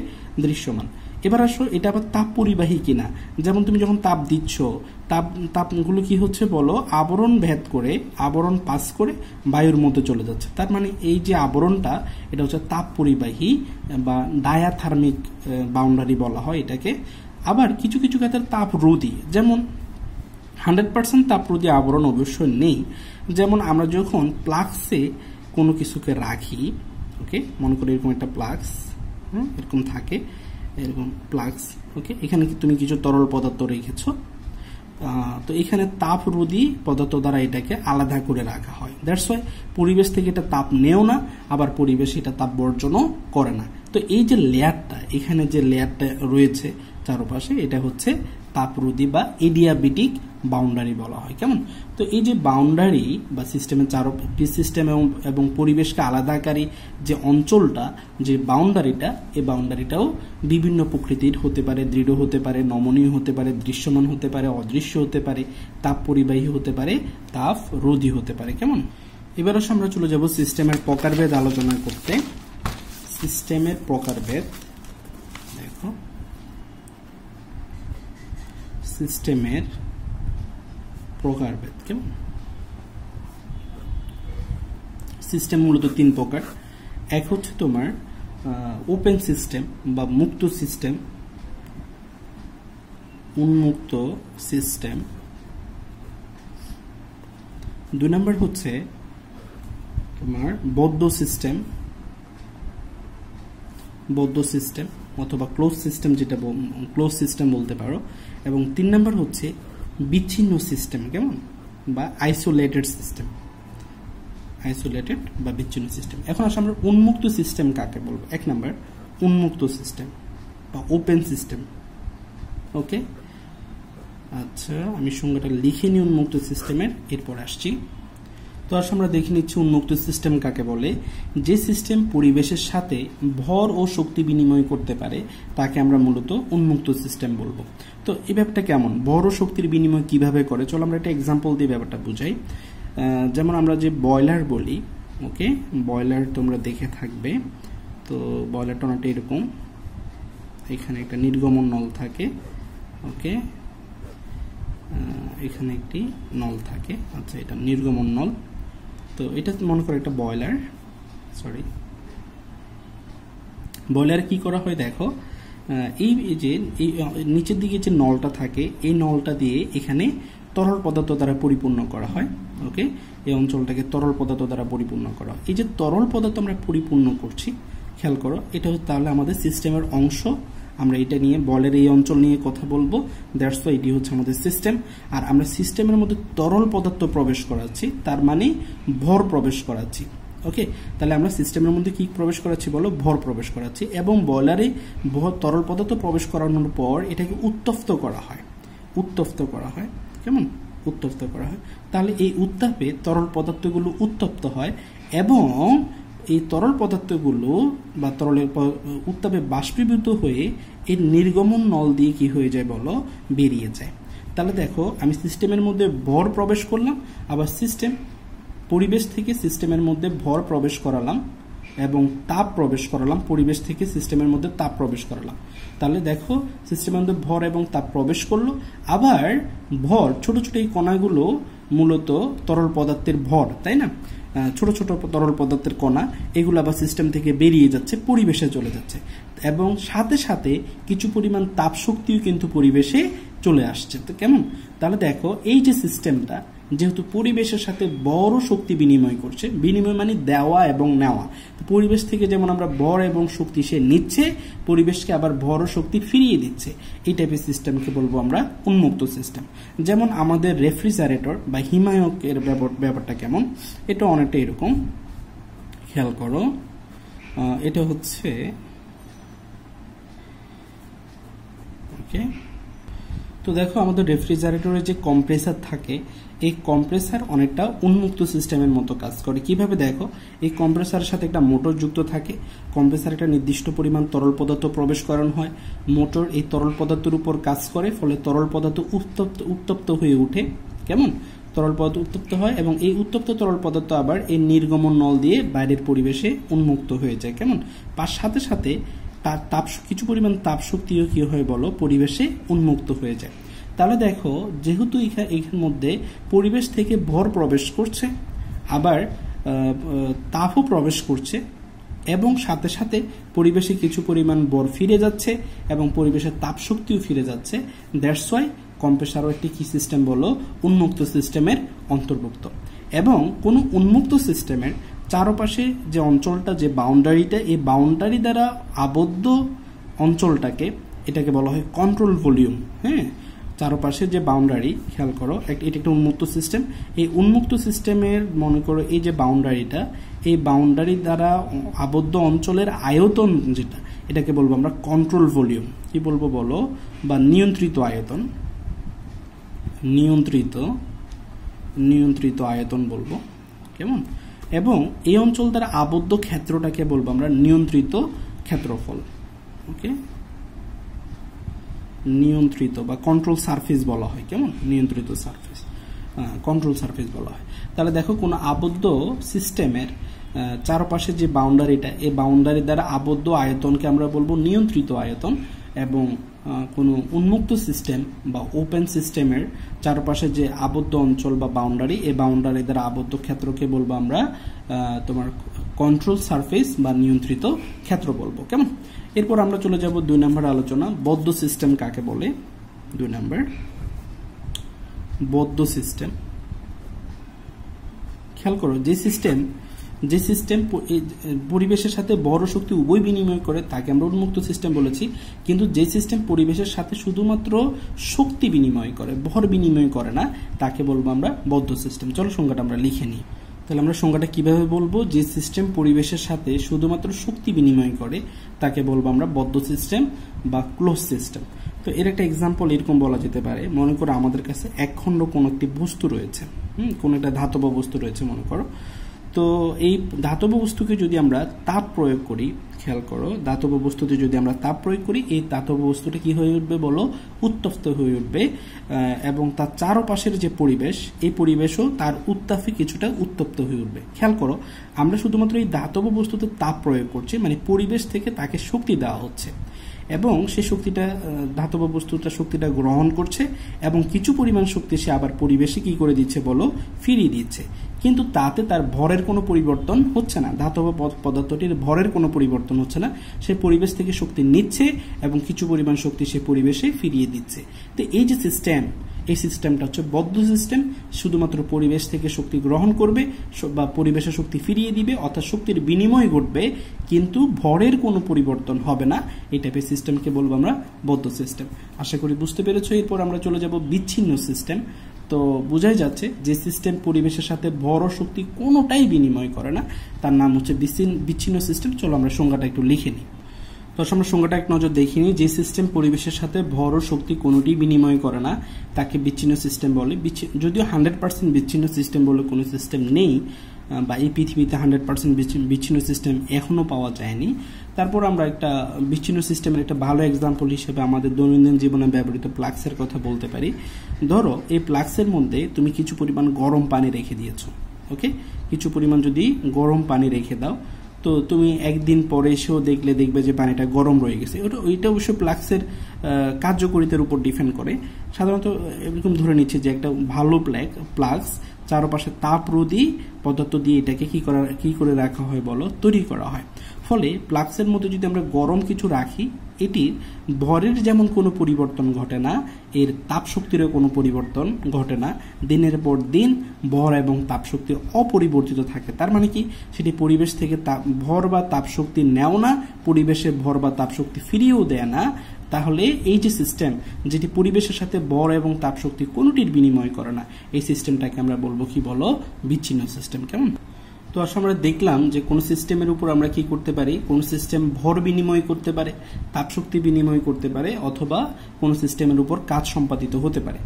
দৃশ্যমান এবার আসো এটা আবার তাপ পরিবাহী কিনা যেমন তুমি যখন তাপ দিচ্ছ তাপ তাপগুলো কি হচ্ছে বলো আবরণ ভেদ করে আবরণ পাস করে বায়ুর মধ্যে চলে যাচ্ছে তার মানে এই যে আবরণটা এটা হচ্ছে তাপ পরিবাহী বা ডায়াথার্মিক বাউন্ডারি বলা হয় এটাকে আবার কিছু কিছু ক্ষেত্রে তাপ রোধি যেমন হান্ড্রেড পার্সেন্ট তাপরোধী আবরণ অবশ্যই নেই যেমন আমরা যখন প্লাক্সে কোনো কিছুকে রাখি ওকে মনে করি এরকম একটা প্লাক্স হ্যাঁ এরকম থাকে এরকম প্লাক্স ওকে এখানে তুমি কিছু তরল পদার্থ রেখেছ তো এখানে তাপরোধী পদার্থ দ্বারা এটাকে আলাদা করে রাখা হয় দ্যাটস ওয়াই পরিবেশ থেকে এটা তাপ নেও না আবার পরিবেশ এটা তাপ বর্জনও করে না তো এই যে লেয়ারটা এখানে যে লেয়ারটা রয়েছে চারপাশে এটা হচ্ছে তাপরুদি বা এডিয়াবেটিক বাউন্ডারি বলা হয় কেমন তো এই যে বাউন্ডারি বা সিস্টেমের চার সিস্টেম এবং এবং পরিবেশকে আলাদাকারী যে অঞ্চলটা যে বাউন্ডারিটা এই বাউন্ডারিটাও বিভিন্ন প্রকৃতির হতে পারে দৃঢ় হতে পারে নমনীয় হতে পারে দৃশ্যমান হতে পারে অদৃশ্য হতে পারে তাপ পরিবাহী হতে পারে তাপ রোধী হতে পারে কেমন এবার আমরা চলে যাব সিস্টেমের প্রকারভেদ আলোচনা করতে সিস্টেমের প্রকারভেদ সিস্টেমের প্রকারভেদ কেমন সিস্টেম মূলত তিন প্রকার এক হচ্ছে তোমার ওপেন সিস্টেম বা মুক্ত সিস্টেম উন্মুক্ত সিস্টেম দুই নম্বর হচ্ছে তোমার বদ্ধ সিস্টেম বদ্ধ সিস্টেম অথবা ক্লোজ সিস্টেম যেটা ক্লোজ সিস্টেম বলতে পারো এবং তিন নম্বর হচ্ছে বিচ্ছিন্ন সিস্টেম কেমন বা আইসোলেটেড সিস্টেম আইসোলেটেড বা বিচ্ছিন্ন সিস্টেম এখন আসলে আমরা উন্মুক্ত সিস্টেম কাকে বলবো এক নম্বর উন্মুক্ত সিস্টেম বা ওপেন সিস্টেম ওকে আচ্ছা আমি সংজ্ঞাটা লিখে নিই উন্মুক্ত সিস্টেমের এরপর আসছি তো আসলে আমরা দেখে নিচ্ছি উন্মুক্ত সিস্টেম কাকে বলে যে সিস্টেম পরিবেশের সাথে ভর ও শক্তি বিনিময় করতে পারে তাকে আমরা মূলত উন্মুক্ত সিস্টেম বলবো তো এই ব্যাপারটা কেমন ভর ও শক্তির বিনিময় কিভাবে করে চলো আমরা একটা এক্সাম্পল দিয়ে ব্যাপারটা বুঝাই যেমন আমরা যে বয়লার বলি ওকে বয়লার তোমরা দেখে থাকবে তো বয়লার টনাটা এরকম এখানে একটা নির্গমন নল থাকে ওকে এখানে একটি নল থাকে আচ্ছা এটা নির্গমন নল তো এটা মনে করো একটা বয়লার সরি বয়লার কি করা হয় দেখো এই যে এই নিচের দিকে যে নলটা থাকে এই নলটা দিয়ে এখানে তরল পদার্থ দ্বারা পরিপূর্ণ করা হয় ওকে এই অঞ্চলটাকে তরল পদার্থ দ্বারা পরিপূর্ণ করা হয় এই যে তরল পদার্থ আমরা পরিপূর্ণ করছি খেয়াল করো এটা তাহলে আমাদের সিস্টেমের অংশ আমরা এটা নিয়ে বলের এই অঞ্চল নিয়ে কথা বলবো দ্যাটস তো এটি হচ্ছে আমাদের সিস্টেম আর আমরা সিস্টেমের মধ্যে তরল পদার্থ প্রবেশ করাচ্ছি তার মানে ভর প্রবেশ করাচ্ছি ওকে তাহলে আমরা সিস্টেমের মধ্যে কি প্রবেশ করাচ্ছি বলো ভর প্রবেশ করাচ্ছি এবং বয়লারে ভর তরল পদার্থ প্রবেশ করানোর পর এটাকে উত্তপ্ত করা হয় উত্তপ্ত করা হয় কেমন উত্তপ্ত করা হয় তাহলে এই উত্তাপে তরল পদার্থগুলো উত্তপ্ত হয় এবং এই তরল পদার্থগুলো বা তরলের উত্তাপে বাষ্পীভূত হয়ে এর নির্গমন নল দিয়ে কি হয়ে যায় বলো বেরিয়ে যায় তাহলে দেখো আমি সিস্টেমের মধ্যে ভর প্রবেশ করলাম আবার সিস্টেম পরিবেশ থেকে সিস্টেমের মধ্যে ভর প্রবেশ করালাম এবং তাপ প্রবেশ করালাম পরিবেশ থেকে সিস্টেমের মধ্যে তাপ প্রবেশ করালাম তাহলে দেখো সিস্টেমের মধ্যে ভর এবং তাপ প্রবেশ করলো আবার ভর ছোট ছোট এই কণাগুলো মূলত তরল পদার্থের ভর তাই না ছোট ছোট তরল পদার্থের কণা এগুলো আবার সিস্টেম থেকে বেরিয়ে যাচ্ছে পরিবেশে চলে যাচ্ছে এবং সাথে সাথে কিছু পরিমাণ তাপশক্তিও কিন্তু পরিবেশে চলে আসছে তো কেমন তাহলে দেখো এই যে সিস্টেমটা যেহেতু পরিবেশের সাথে বড় শক্তি বিনিময় করছে বিনিময় মানে দেওয়া এবং নেওয়া তো পরিবেশ থেকে যেমন আমরা বড় এবং শক্তি সে নিচ্ছে পরিবেশকে আবার বড় শক্তি ফিরিয়ে দিচ্ছে এই টাইপের সিস্টেমকে বলবো আমরা উন্মুক্ত সিস্টেম যেমন আমাদের রেফ্রিজারেটর বা হিমায়কের ব্যাপারটা কেমন এটা অনেকটা এরকম খেয়াল করো এটা হচ্ছে ওকে তো দেখো আমাদের রেফ্রিজারেটরে যে কম্প্রেসার থাকে এই কম্প্রেসার অনেকটা উন্মুক্ত সিস্টেমের মতো কাজ করে কিভাবে দেখো এই কম্প্রেসারের সাথে একটা মোটর যুক্ত থাকে কম্প্রেসার একটা নির্দিষ্ট পরিমাণ তরল পদার্থ প্রবেশ করানো হয় মোটর এই তরল পদার্থের উপর কাজ করে ফলে তরল পদার্থ উত্তপ্ত উত্তপ্ত হয়ে ওঠে কেমন তরল পদার্থ উত্তপ্ত হয় এবং এই উত্তপ্ত তরল পদার্থ আবার এই নির্গমন নল দিয়ে বাইরের পরিবেশে উন্মুক্ত হয়ে যায় কেমন তার সাথে সাথে তার তাপ কিছু পরিমাণ তাপশক্তিও কি হয় বলো পরিবেশে উন্মুক্ত হয়ে যায় তাহলে দেখো যেহেতু এখান মধ্যে পরিবেশ থেকে ভর প্রবেশ করছে আবার তাপও প্রবেশ করছে এবং সাথে সাথে পরিবেশে কিছু পরিমাণ বর ফিরে যাচ্ছে এবং পরিবেশের তাপ শক্তিও ফিরে যাচ্ছে দ্যাটস ওয়াই কম্প্রেসারও একটি কি সিস্টেম বলো উন্মুক্ত সিস্টেমের অন্তর্ভুক্ত এবং কোনো উন্মুক্ত সিস্টেমের চারপাশে যে অঞ্চলটা যে বাউন্ডারিটা এই বাউন্ডারি দ্বারা আবদ্ধ অঞ্চলটাকে এটাকে বলা হয় কন্ট্রোল ভলিউম হ্যাঁ চারপাশে যে বাউন্ডারি খেয়াল করো এটা একটা উন্মুক্ত সিস্টেম এই উন্মুক্ত সিস্টেমের মনে করো এই যে বাউন্ডারিটা এই বাউন্ডারি দ্বারা আবদ্ধ অঞ্চলের আয়তন যেটা এটাকে বলবো আমরা কন্ট্রোল ভলিউম কি বলবো বলো বা নিয়ন্ত্রিত আয়তন নিয়ন্ত্রিত নিয়ন্ত্রিত আয়তন বলবো কেমন এবং এই অঞ্চল দ্বারা আবদ্ধ ক্ষেত্রটাকে বলবো আমরা নিয়ন্ত্রিত ক্ষেত্রফল ওকে নিয়ন্ত্রিত বা কন্ট্রোল সার্ফেস বলা হয় কেমন নিয়ন্ত্রিত সার্ফেস কন্ট্রোল সার্ফেস বলা হয় তাহলে দেখো কোনো আবদ্ধ সিস্টেমের চারপাশে যে বাউন্ডারিটা এই বাউন্ডারি দ্বারা আবদ্ধ আয়তনকে আমরা বলবো নিয়ন্ত্রিত আয়তন এবং কোনো উন্মুক্ত সিস্টেম বা ওপেন সিস্টেমের চারপাশে যে আবদ্ধ অঞ্চল বা বাউন্ডারি এই বাউন্ডারি দ্বারা আবদ্ধ ক্ষেত্রকে বলবো আমরা তোমার কন্ট্রোল সার্ফেস বা নিয়ন্ত্রিত ক্ষেত্র বলবো কেমন এরপর আমরা চলে যাব দুই নম্বর আলোচনা বদ্ধ সিস্টেম কাকে বলে দুই নম্বর বদ্ধ সিস্টেম খেয়াল করো যে সিস্টেম যে সিস্টেম পরিবেশের সাথে বড় শক্তি উভয় বিনিময় করে তাকে আমরা উন্মুক্ত সিস্টেম বলেছি কিন্তু যে সিস্টেম পরিবেশের সাথে শুধুমাত্র শক্তি বিনিময় করে ভর বিনিময় করে না তাকে বলবো আমরা বদ্ধ সিস্টেম চলো সংখ্যাটা আমরা লিখে নিই তাহলে আমরা সংজ্ঞাটা কিভাবে বলবো যে সিস্টেম পরিবেশের সাথে শুধুমাত্র শক্তি বিনিময় করে তাকে বলবো আমরা বদ্ধ সিস্টেম বা ক্লোজ সিস্টেম তো এর একটা এক্সাম্পল এরকম বলা যেতে পারে মনে করো আমাদের কাছে একখণ্ড কোনো একটি বস্তু রয়েছে হুম কোনো একটা ধাতব বস্তু রয়েছে মনে করো তো এই ধাতব বস্তুকে যদি আমরা তাপ প্রয়োগ করি খেয়াল করো ধাতব বস্তুতে যদি আমরা তাপ প্রয়োগ করি এই ধাতব বস্তুটা কি হয়ে উঠবে বলো উত্তপ্ত হয়ে উঠবে এবং তার চারপাশের যে পরিবেশ এই পরিবেশও তার উত্তাপে কিছুটা উত্তপ্ত হয়ে উঠবে খেয়াল করো আমরা শুধুমাত্র এই ধাতব বস্তুতে তাপ প্রয়োগ করছি মানে পরিবেশ থেকে তাকে শক্তি দেওয়া হচ্ছে এবং সে শক্তিটা ধাতব বস্তুটা শক্তিটা গ্রহণ করছে এবং কিছু পরিমাণ শক্তি সে আবার পরিবেশে কি করে দিচ্ছে বলো ফিরিয়ে দিচ্ছে কিন্তু তাতে তার ভরের কোনো পরিবর্তন হচ্ছে না ধাতব পদার্থটির ভরের কোনো পরিবর্তন হচ্ছে না সে পরিবেশ থেকে শক্তি নিচ্ছে এবং কিছু পরিমাণ শক্তি সে পরিবেশে ফিরিয়ে দিচ্ছে তো এই যে সিস্টেম এই সিস্টেমটা হচ্ছে বদ্ধ সিস্টেম শুধুমাত্র পরিবেশ থেকে শক্তি গ্রহণ করবে বা পরিবেশে শক্তি ফিরিয়ে দিবে অর্থাৎ শক্তির বিনিময় ঘটবে কিন্তু ভরের কোনো পরিবর্তন হবে না এই টাইপের সিস্টেমকে বলবো আমরা বদ্ধ সিস্টেম আশা করি বুঝতে পেরেছ এরপর আমরা চলে যাব বিচ্ছিন্ন সিস্টেম তো বোঝাই যাচ্ছে যে সিস্টেম পরিবেশের সাথে বড় শক্তি কোনোটাই বিনিময় করে না তার নাম হচ্ছে বিচ্ছিন্ন সিস্টেম চলো আমরা সংজ্ঞাটা একটু লিখে নিই তো আমরা সংজ্ঞাটা এক নজর দেখিনি যে সিস্টেম পরিবেশের সাথে ভর শক্তি কোনোটি বিনিময় করে না তাকে বিচ্ছিন্ন সিস্টেম বলে যদিও হান্ড্রেড পার্সেন্ট বিচ্ছিন্ন সিস্টেম বলে কোনো সিস্টেম নেই বা এই পৃথিবীতে হান্ড্রেড পার্সেন্ট বিচ্ছিন্ন সিস্টেম এখনও পাওয়া যায়নি তারপর আমরা একটা বিচ্ছিন্ন সিস্টেমের একটা ভালো এক্সাম্পল হিসেবে আমাদের দৈনন্দিন জীবনে ব্যবহৃত প্লাক্সের কথা বলতে পারি ধরো এই প্লাক্সের মধ্যে তুমি কিছু পরিমাণ গরম পানি রেখে দিয়েছো ওকে কিছু পরিমাণ যদি গরম পানি রেখে দাও তো তুমি একদিন পরে এসেও দেখলে দেখবে যে পানিটা গরম রয়ে গেছে ওটা ওইটা অবশ্য প্লাক্সের কার্যকরিতার উপর ডিপেন্ড করে সাধারণত এরকম ধরে নিচ্ছে যে একটা ভালো প্ল্যাক প্লাক্স চারপাশে তাপরোধী পদার্থ দিয়ে এটাকে কি করা কি করে রাখা হয় বলো তৈরি করা হয় ফলে প্লাক্সের মধ্যে যদি আমরা গরম কিছু রাখি এটির ভরের যেমন কোনো পরিবর্তন ঘটে না এর তাপশক্তিরও কোনো পরিবর্তন ঘটে না দিনের পর দিন ভর এবং তাপশক্তি অপরিবর্তিত থাকে তার মানে কি সেটি পরিবেশ থেকে তাপ ভর বা তাপশক্তি নেও না পরিবেশে ভর বা তাপশক্তি ফিরিয়েও দেয় না তাহলে এই যে সিস্টেম যেটি পরিবেশের সাথে বর এবং তাপশক্তি কোনোটির বিনিময় করে না এই সিস্টেমটাকে আমরা বলবো কি বলো বিচ্ছিন্ন সিস্টেম কেমন তো আসলে আমরা দেখলাম যে কোন সিস্টেমের উপর আমরা কি করতে পারি কোন সিস্টেম ভর বিনিময় করতে পারে তাপশক্তি বিনিময় করতে পারে অথবা কোন সিস্টেমের উপর কাজ সম্পাদিত হতে পারে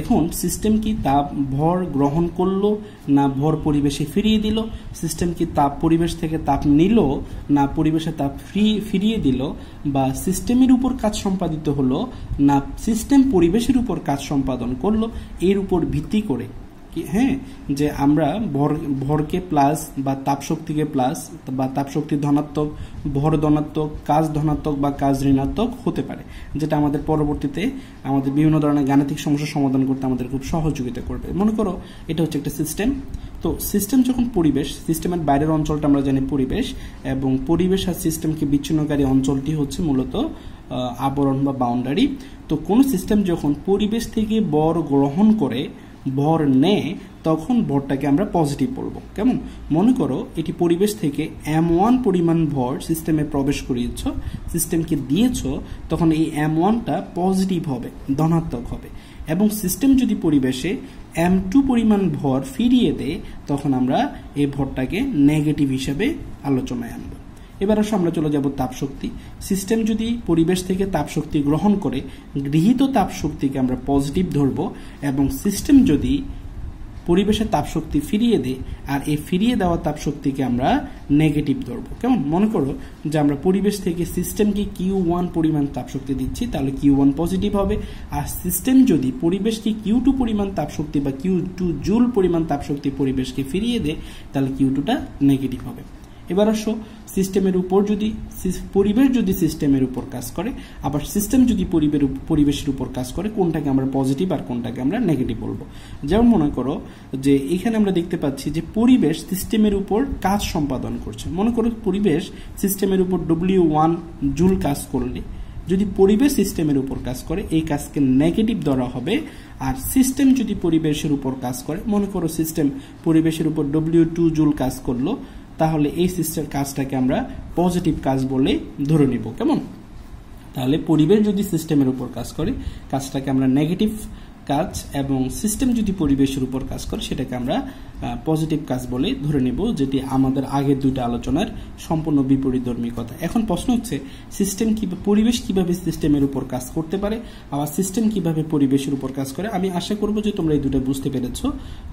এখন সিস্টেম কি তাপ ভর গ্রহণ করলো না ভর পরিবেশে ফিরিয়ে দিল সিস্টেম কি তাপ পরিবেশ থেকে তাপ নিল না পরিবেশে তাপ ফ্রি ফিরিয়ে দিল বা সিস্টেমের উপর কাজ সম্পাদিত হলো না সিস্টেম পরিবেশের উপর কাজ সম্পাদন করলো এর উপর ভিত্তি করে হ্যাঁ যে আমরা ভর ভরকে প্লাস বা তাপশক্তিকে প্লাস বা তাপশক্তি ধনাত্মক ভর ধনাত্মক কাজ ধনাত্মক বা কাজ ঋণাত্মক হতে পারে যেটা আমাদের পরবর্তীতে আমাদের বিভিন্ন ধরনের গাণিতিক সমস্যা সমাধান করতে আমাদের খুব সহযোগিতা করবে মনে করো এটা হচ্ছে একটা সিস্টেম তো সিস্টেম যখন পরিবেশ সিস্টেমের বাইরের অঞ্চলটা আমরা জানি পরিবেশ এবং পরিবেশ আর সিস্টেমকে বিচ্ছিন্নকারী অঞ্চলটি হচ্ছে মূলত আবরণ বা বাউন্ডারি তো কোনো সিস্টেম যখন পরিবেশ থেকে বর গ্রহণ করে ভর নেয় তখন ভরটাকে আমরা পজিটিভ বলবো কেমন মনে করো এটি পরিবেশ থেকে এম ওয়ান পরিমাণ ভর সিস্টেমে প্রবেশ করিয়েছ সিস্টেমকে দিয়েছ তখন এই এম ওয়ানটা পজিটিভ হবে ধনাত্মক হবে এবং সিস্টেম যদি পরিবেশে এম টু পরিমাণ ভর ফিরিয়ে দেয় তখন আমরা এই ভরটাকে নেগেটিভ হিসাবে আলোচনায় আনবো এবার আসো আমরা চলে যাব তাপশক্তি সিস্টেম যদি পরিবেশ থেকে তাপশক্তি গ্রহণ করে গৃহীত তাপশক্তিকে আমরা পজিটিভ ধরব এবং সিস্টেম যদি পরিবেশের তাপশক্তি ফিরিয়ে দেয় আর এই ফিরিয়ে দেওয়া তাপশক্তিকে আমরা নেগেটিভ ধরবো কেমন মনে করো যে আমরা পরিবেশ থেকে সিস্টেমকে কিউ ওয়ান পরিমাণ তাপশক্তি দিচ্ছি তাহলে কিউ ওয়ান পজিটিভ হবে আর সিস্টেম যদি পরিবেশকে কিউ টু পরিমাণ তাপশক্তি বা কিউ টু জুল পরিমাণ তাপশক্তি পরিবেশকে ফিরিয়ে দেয় তাহলে কিউ টুটা নেগেটিভ হবে এবার আসো সিস্টেমের উপর যদি পরিবেশ যদি সিস্টেমের উপর কাজ করে আবার সিস্টেম যদি পরিবের পরিবেশের উপর কাজ করে কোনটাকে আমরা পজিটিভ আর কোনটাকে আমরা নেগেটিভ বলবো যেমন মনে করো যে এখানে আমরা দেখতে পাচ্ছি যে পরিবেশ সিস্টেমের উপর কাজ সম্পাদন করছে মনে করো পরিবেশ সিস্টেমের উপর ডব্লিউ ওয়ান জুল কাজ করলে যদি পরিবেশ সিস্টেমের উপর কাজ করে এই কাজকে নেগেটিভ ধরা হবে আর সিস্টেম যদি পরিবেশের উপর কাজ করে মনে করো সিস্টেম পরিবেশের উপর ডব্লিউ টু জুল কাজ করলো তাহলে এই সিস্টেম কাজটাকে আমরা পজিটিভ কাজ বলে ধরে নেব কেমন তাহলে পরিবেশ যদি সিস্টেমের উপর কাজ করে কাজটাকে আমরা নেগেটিভ কাজ এবং সিস্টেম যদি পরিবেশের উপর কাজ করে সেটাকে আমরা পজিটিভ কাজ বলে ধরে নেব যেটি আমাদের আগের দুইটা আলোচনার সম্পূর্ণ বিপরীত ধর্মী কথা এখন প্রশ্ন হচ্ছে সিস্টেম কি পরিবেশ কিভাবে সিস্টেমের উপর কাজ করতে পারে আবার সিস্টেম কিভাবে পরিবেশের উপর কাজ করে আমি আশা করব যে তোমরা এই দুটো বুঝতে পেরেছ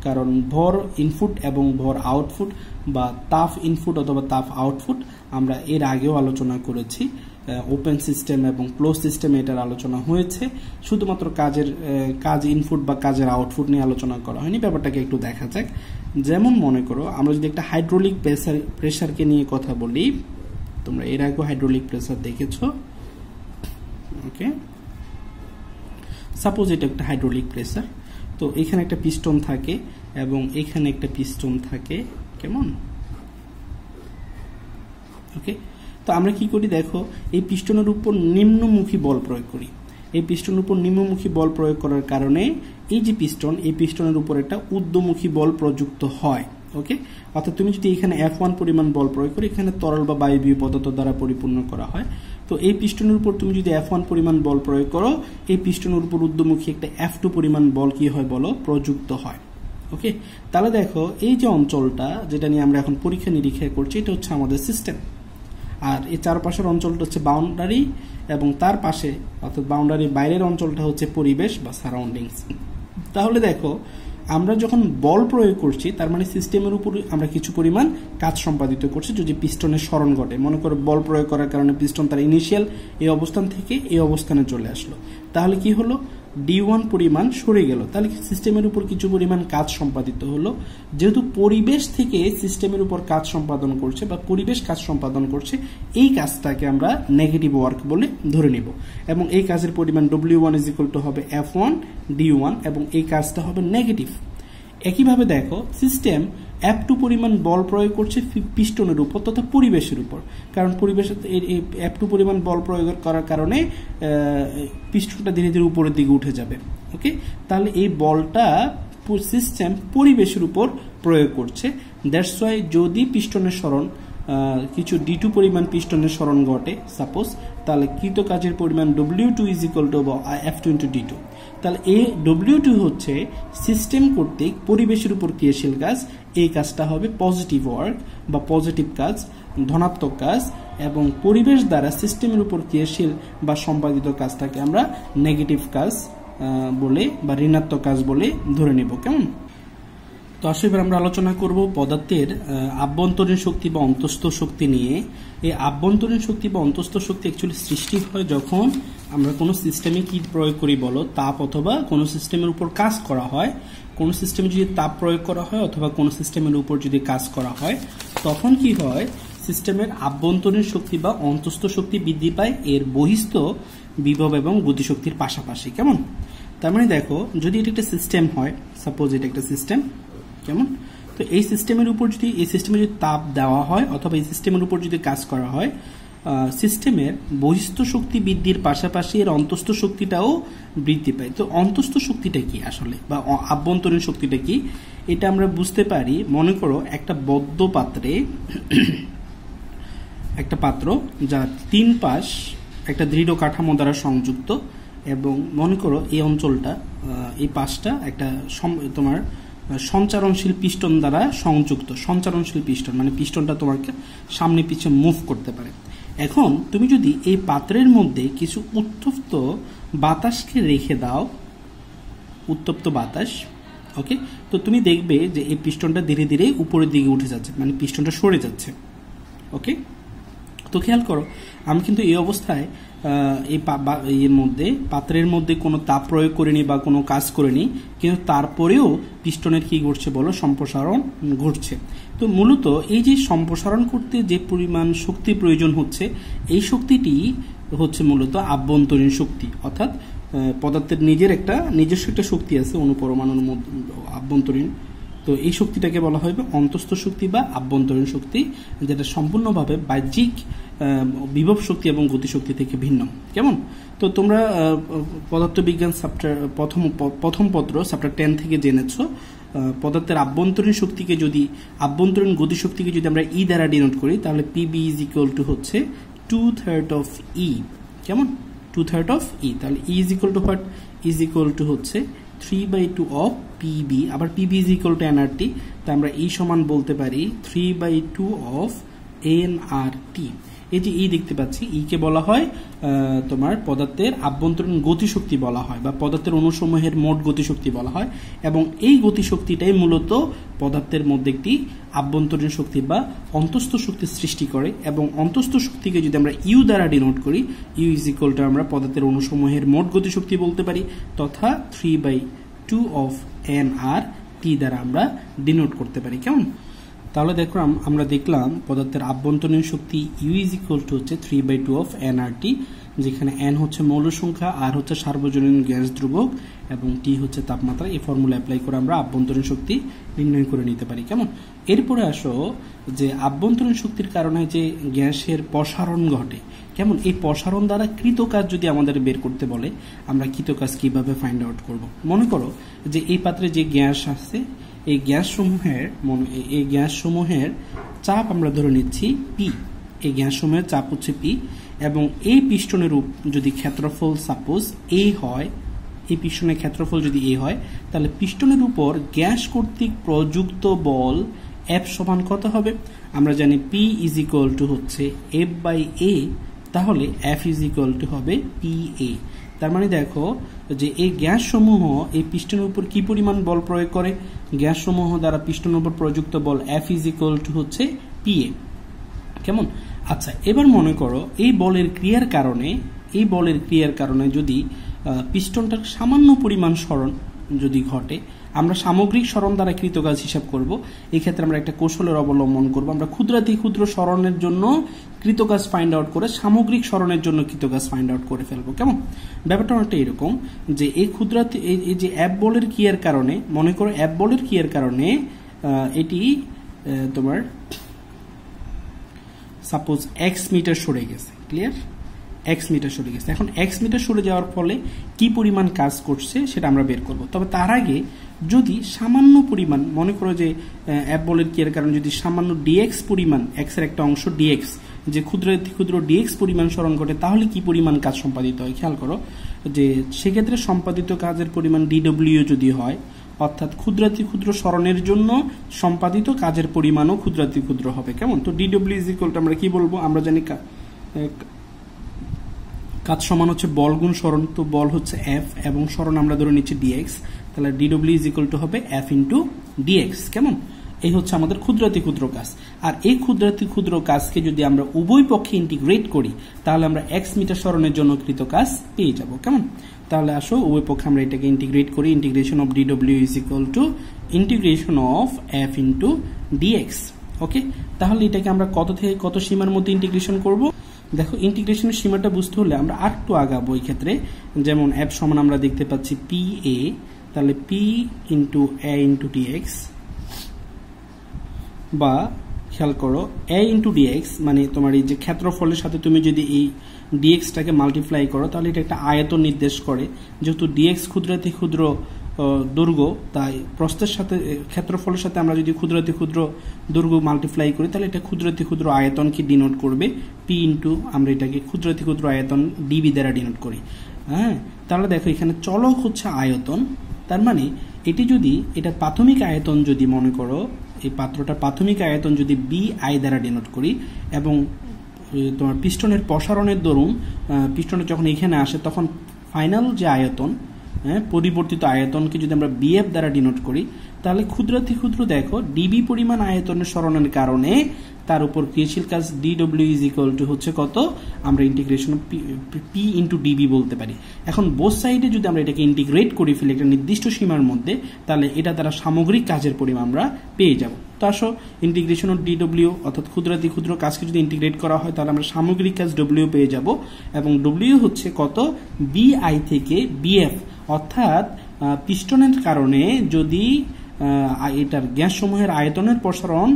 কারণ ভর ইনপুট এবং ভর আউটফুট বা তাফ ইনফুট অথবা তাফ আউটফুট আমরা এর আগেও আলোচনা করেছি ওপেন সিস্টেম এবং ক্লোজ সিস্টেমে এটার আলোচনা হয়েছে শুধুমাত্র কাজের কাজ ইনপুট বা কাজের আউটপুট নিয়ে আলোচনা করা হয়নি ব্যাপারটাকে একটু দেখা যাক যেমন মনে করো আমরা যদি একটা হাইড্রোলিক প্রেসার প্রেশারকে নিয়ে কথা বলি তোমরা এর আগেও হাইড্রোলিক প্রেসার দেখেছো ওকে সাপোজ এটা একটা হাইড্রোলিক প্রেসার তো এখানে একটা পিস্টন থাকে এবং এখানে একটা পিস্টন থাকে কেমন ওকে তো আমরা কি করি দেখো এই পিস্টনের উপর নিম্নমুখী বল প্রয়োগ করি এই পিস্টনের উপর নিম্নমুখী বল প্রয়োগ করার কারণে এই যে পিস্টন এই পিস্টনের উপর একটা উদ্যমুখী বল প্রযুক্ত হয় ওকে অর্থাৎ তুমি যদি এখানে এফ ওয়ান পরিমাণ বল প্রয়োগ করো এখানে তরল বা বায়বীয় পদার্থ দ্বারা পরিপূর্ণ করা হয় তো এই পিস্টনের উপর তুমি যদি এফ ওয়ান পরিমাণ বল প্রয়োগ করো এই পিস্টনের উপর উদ্যমুখী একটা এফ টু পরিমাণ বল কি হয় বলো প্রযুক্ত হয় ওকে তাহলে দেখো এই যে অঞ্চলটা যেটা নিয়ে আমরা এখন পরীক্ষা নিরীক্ষা করছি এটা হচ্ছে আমাদের সিস্টেম আর এই চারপাশের অঞ্চলটা হচ্ছে বাউন্ডারি এবং তার পাশে অর্থাৎ বাউন্ডারির বাইরের অঞ্চলটা হচ্ছে পরিবেশ বা সারাউন্ডিংস তাহলে দেখো আমরা যখন বল প্রয়োগ করছি তার মানে সিস্টেমের উপর আমরা কিছু পরিমাণ কাজ সম্পাদিত করছি যদি পিস্টনের স্মরণ ঘটে মনে করো বল প্রয়োগ করার কারণে পিস্টন তার ইনিশিয়াল এই অবস্থান থেকে এই অবস্থানে চলে আসলো তাহলে কি হলো ডি ওয়ান পরিমাণ সরে গেল তাহলে সিস্টেমের উপর কিছু পরিমাণ কাজ সম্পাদিত হলো যেহেতু পরিবেশ থেকে সিস্টেমের উপর কাজ সম্পাদন করছে বা পরিবেশ কাজ সম্পাদন করছে এই কাজটাকে আমরা নেগেটিভ ওয়ার্ক বলে ধরে নিব এবং এই কাজের পরিমাণ W one is equal to হবে এফ ওয়ান ডি ওয়ান এবং এই কাজটা হবে নেগেটিভ একইভাবে দেখো সিস্টেম অ্যাপটু পরিমাণ বল প্রয়োগ করছে পিস্টনের উপর তথা পরিবেশের উপর কারণ পরিবেশে অ্যাপটু পরিমাণ বল প্রয়োগ করার কারণে পিস্টনটা ধীরে ধীরে উপরের দিকে উঠে যাবে ওকে তাহলে এই বলটা সিস্টেম পরিবেশের উপর প্রয়োগ করছে দ্যাটস ওয়াই যদি পিস্টনের স্মরণ কিছু ডি টু পরিমাণ পিস্টনের স্মরণ ঘটে সাপোজ তাহলে কৃত কাজের পরিমাণ W two is equal to বা F two into D two তাহলে এ ডব্লিউ টু হচ্ছে সিস্টেম কর্তৃক পরিবেশের উপর ক্রিয়াশীল কাজ এই কাজটা হবে পজিটিভ ওয়ার্ক বা পজিটিভ কাজ ধনাত্মক কাজ এবং পরিবেশ দ্বারা সিস্টেমের উপর ক্রিয়াশীল বা সম্পাদিত কাজটাকে আমরা নেগেটিভ কাজ বলে বা ঋণাত্মক কাজ বলে ধরে নেব কেমন তো আসলে এবার আমরা আলোচনা করব পদার্থের আভ্যন্তরীণ শক্তি বা অন্তস্থ শক্তি নিয়ে এই আভ্যন্তরীণ শক্তি বা অন্তস্থ শক্তি অ্যাকচুয়ালি সৃষ্টি হয় যখন আমরা কোনো সিস্টেমে কি প্রয়োগ করি বলো তাপ অথবা কোনো সিস্টেমের উপর কাজ করা হয় কোনো সিস্টেমে যদি তাপ প্রয়োগ করা হয় অথবা কোনো সিস্টেমের উপর যদি কাজ করা হয় তখন কি হয় সিস্টেমের আভ্যন্তরীণ শক্তি বা অন্তস্থ শক্তি বৃদ্ধি পায় এর বহিস্থ বিভব এবং গতিশক্তির পাশাপাশি কেমন তার মানে দেখো যদি এটা একটা সিস্টেম হয় সাপোজ এটা একটা সিস্টেম কেমন তো এই সিস্টেমের উপর যদি এই সিস্টেমে যদি তাপ দেওয়া হয় অথবা এই সিস্টেমের উপর যদি কাজ করা হয় সিস্টেমের বহিস্থ শক্তি বৃদ্ধির পাশাপাশি এর অন্তস্থ শক্তিটাও বৃদ্ধি পায় তো অন্তস্থ শক্তিটা কি আসলে বা আভ্যন্তরীণ শক্তিটা কি এটা আমরা বুঝতে পারি মনে করো একটা বদ্ধ পাত্রে (clears throat) একটা পাত্র যা তিন পাশ একটা দৃঢ় কাঠামো দ্বারা সংযুক্ত এবং মনে করো এই অঞ্চলটা এই পাশটা একটা তোমার সঞ্চারণশীল পিস্টন দ্বারা সংযুক্ত সঞ্চারণশীল পিস্টন মানে পিস্টনটা তোমাকে সামনে পিছনে মুভ করতে পারে এখন তুমি যদি এই পাত্রের মধ্যে কিছু উত্তপ্ত বাতাসকে রেখে দাও উত্তপ্ত বাতাস ওকে তো তুমি দেখবে যে এই পিস্টনটা ধীরে ধীরে উপরের দিকে উঠে যাচ্ছে মানে পিস্টনটা সরে যাচ্ছে ওকে তো খেয়াল করো আমি কিন্তু এই অবস্থায় এই ইয়ের মধ্যে পাত্রের মধ্যে কোনো তাপ প্রয়োগ করিনি বা কোনো কাজ করিনি কিন্তু তারপরেও পিস্টনের কি ঘটছে বলো সম্প্রসারণ ঘটছে তো মূলত এই যে সম্প্রসারণ করতে যে পরিমাণ শক্তি প্রয়োজন হচ্ছে এই শক্তিটি হচ্ছে মূলত আভ্যন্তরীণ শক্তি অর্থাৎ পদার্থের নিজের একটা নিজস্ব একটা শক্তি আছে অনুপরমাণুর মধ্যে আভ্যন্তরীণ তো এই শক্তিটাকে বলা হবে অন্তস্থ শক্তি বা আভ্যন্তরীণ শক্তি যেটা সম্পূর্ণভাবে বাহ্যিক বিভব শক্তি এবং গতিশক্তি থেকে ভিন্ন কেমন তো তোমরা পদার্থবিজ্ঞান সাপ্টার প্রথম প্রথম পত্র সাপ্টার টেন থেকে জেনেছ পদার্থের আভ্যন্তরীণ শক্তিকে যদি আভ্যন্তরীণ গতিশক্তিকে যদি আমরা ই e দ্বারা ডিনোট করি তাহলে পিবি ইজ ইকুয়াল টু হচ্ছে টু থার্ড অফ ই কেমন টু থার্ড অফ ই তাহলে E is equal to what is equal to হচ্ছে three by two of PV আবার PV is equal to NRT তা আমরা E e সমান বলতে পারি three by two of NRT এই যে ই দেখতে পাচ্ছি ইকে বলা হয় তোমার পদার্থের আভ্যন্তরীণ গতিশক্তি বলা হয় বা পদার্থের অনুসমূহের মোট গতিশক্তি বলা হয় এবং এই গতিশক্তিটাই মূলত পদার্থের মধ্যে একটি আভ্যন্তরীণ শক্তি বা অন্তস্থ শক্তি সৃষ্টি করে এবং অন্তস্থ শক্তিকে যদি আমরা ইউ দ্বারা ডিনোট করি ইউ ইজ ইকুয়ালটা আমরা পদার্থের অনুসমূহের মোট গতিশক্তি বলতে পারি তথা three by two of N R T দ্বারা আমরা ডিনোট করতে পারি কেমন তাহলে দেখলাম আমরা দেখলাম পদার্থের আভ্যন্তরীণ শক্তি ইউ ইজ ইকুয়াল টু হচ্ছে three by two of N R T যেখানে এন হচ্ছে মৌল সংখ্যা আর হচ্ছে সার্বজনীন গ্যাস ধ্রুবক এবং টি হচ্ছে তাপমাত্রা এই ফর্মুলা অ্যাপ্লাই করে আমরা আভ্যন্তরীণ শক্তি নির্ণয় করে নিতে পারি কেমন এরপরে আসো যে আভ্যন্তরীণ শক্তির কারণে যে গ্যাসের প্রসারণ ঘটে কেমন এই প্রসারণ দ্বারা কৃত কাজ যদি আমাদের বের করতে বলে আমরা কৃত কাজ কীভাবে ফাইন্ড আউট করব মনে করো যে এই পাত্রে যে গ্যাস আসছে এই গ্যাসসমূহের এই গ্যাসসমূহের চাপ আমরা ধরে নিচ্ছি পি এই গ্যাসসমূহের চাপ হচ্ছে পি এবং এই পিষ্টনের যদি ক্ষেত্রফল সাপোজ এ হয় এই পিষ্টনের ক্ষেত্রফল যদি এ হয় তাহলে পিষ্টনের উপর গ্যাস কর্তৃক প্রযুক্ত বল এফ সমান কত হবে আমরা জানি পি ইজ ইকুয়াল টু হচ্ছে এফ বাই এ তাহলে এফ ইজ ইকুয়াল টু হবে পি এ তার মানে দেখো যে এই গ্যাসসমূহ এই পিস্টনের উপর কি পরিমাণ বল প্রয়োগ করে গ্যাসসমূহ দ্বারা পিস্টনের উপর প্রযুক্ত বল এফ ইজ ইকুয়াল টু হচ্ছে পিএ কেমন আচ্ছা এবার মনে করো এই বলের ক্রিয়ার কারণে এই বলের ক্রিয়ার কারণে যদি পিস্টনটার সামান্য পরিমাণ সরণ যদি ঘটে আমরা সামগ্রিক স্মরণ দ্বারা কৃতকাজ হিসাব করব এক্ষেত্রে আমরা একটা কৌশলের অবলম্বন করব আমরা ক্ষুদ্রাতি ক্ষুদ্র স্মরণের জন্য কৃতকাজ ফাইন্ড আউট করে সামগ্রিক স্মরণের জন্য কৃতকাজ ফাইন্ড আউট করে ফেলবো কেমন ব্যাপারটা অনেকটা এরকম যে এই ক্ষুদ্রাতি এই যে অ্যাপ বলের কিয়ার কারণে মনে করো অ্যাপ বলের কিয়ার কারণে এটি তোমার সাপোজ এক্স মিটার সরে গেছে ক্লিয়ার এক্স মিটার সরে গেছে এখন এক্স মিটার সরে যাওয়ার ফলে কি পরিমাণ কাজ করছে সেটা আমরা বের করব তবে তার আগে যদি সামান্য পরিমাণ মনে করো যে অ্যাপবলের কি এর কারণে যদি সামান্য ডিএক্স পরিমাণ এক্সের একটা অংশ ডিএক্স যে ক্ষুদ্র ক্ষুদ্র ডিএক্স পরিমাণ স্মরণ ঘটে তাহলে কি পরিমাণ কাজ সম্পাদিত হয় খেয়াল করো যে সেক্ষেত্রে সম্পাদিত কাজের পরিমাণ ডিডব্লিউ যদি হয় অর্থাৎ ক্ষুদ্রাতি ক্ষুদ্র স্মরণের জন্য সম্পাদিত কাজের পরিমাণও ক্ষুদ্রাতি ক্ষুদ্র হবে কেমন তো ডিডব্লিউ ইজ ইকুয়াল আমরা কি বলবো আমরা জানি কাজ সমান হচ্ছে বল গুণ সরণ তো বল হচ্ছে এফ এবং সরণ আমরা ধরে নিচ্ছি ডিএক্স তাহলে ডিডব্লিউ ইজ ইকুয়াল টু হবে এফ ইন্টু ডিএক্স কেমন এই হচ্ছে আমাদের ক্ষুদ্রাতি ক্ষুদ্র কাজ আর এই ক্ষুদ্রাতি ক্ষুদ্র কাজকে যদি আমরা উভয় পক্ষে ইন্টিগ্রেট করি তাহলে আমরা এক্স মিটার সরণের জন্য কৃত কাজ পেয়ে যাব কেমন তাহলে আসো উভয় পক্ষে আমরা এটাকে ইন্টিগ্রেট করি integration of DW is equal to integration of F into DX okay তাহলে এটাকে আমরা কত থেকে কত সীমার মধ্যে ইন্টিগ্রেশন করবো দেখো ইন্টিগ্রেশনের সীমাটা বুঝতে হলে আমরা আর একটু আগাবো এই ক্ষেত্রে যেমন অ্যাপ সমান আমরা দেখতে পাচ্ছি পি এ তাহলে P into A into DX বা খেয়াল করো এ ইন্টু ডিএক্স মানে তোমার এই যে ক্ষেত্রফলের সাথে তুমি যদি এই ডিএক্সটাকে মাল্টিপ্লাই করো তাহলে এটা একটা আয়তন নির্দেশ করে যেহেতু ডিএক্স ক্ষুদ্রাতি ক্ষুদ্র দুর্গ তাই প্রস্থের সাথে ক্ষেত্রফলের সাথে আমরা যদি ক্ষুদ্রাতি ক্ষুদ্র দুর্গ মাল্টিপ্লাই করি তাহলে এটা ক্ষুদ্রাতি ক্ষুদ্র আয়তনকে ডিনোট করবে পি ইন্টু আমরা এটাকে ক্ষুদ্রাতি ক্ষুদ্র আয়তন ডিবি দ্বারা ডিনোট করি হ্যাঁ তাহলে দেখো এখানে চলক হচ্ছে আয়তন তার মানে এটি যদি এটা প্রাথমিক আয়তন যদি মনে করো এই পাত্রটার প্রাথমিক আয়তন যদি বি আই দ্বারা ডিনোট করি এবং তোমার পিস্টনের প্রসারণের দরুন পিষ্টনে যখন এখানে আসে তখন ফাইনাল যে আয়তন হ্যাঁ পরিবর্তিত আয়তনকে যদি আমরা বিএফ দ্বারা ডিনোট করি তাহলে ক্ষুদ্রাতি ক্ষুদ্র দেখো ডিবি পরিমাণ আয়তনের সরণের কারণে তার উপর ক্রিয়াশীল কাজ ডিডব্লিউ ইজ ইকুয়াল টু হচ্ছে কত আমরা ইন্টিগ্রেশন পি ইন্টু ডিবি বলতে পারি এখন বোথ সাইডে যদি আমরা এটাকে ইন্টিগ্রেট করি ফেলি একটা নির্দিষ্ট সীমার মধ্যে তাহলে এটা দ্বারা সামগ্রিক কাজের পরিমাণ আমরা পেয়ে যাবো তো আসো ইন্টিগ্রেশন অফ ডিডব্লিউ অর্থাৎ ক্ষুদ্রাতি ক্ষুদ্র কাজকে যদি ইন্টিগ্রেট করা হয় তাহলে আমরা সামগ্রিক কাজ ডব্লিউ পেয়ে যাব এবং ডব্লিউ হচ্ছে কত বিআই থেকে বিএফ অর্থাৎ পিস্টনের কারণে যদি এটার গ্যাস সমূহের আয়তনের প্রসারণ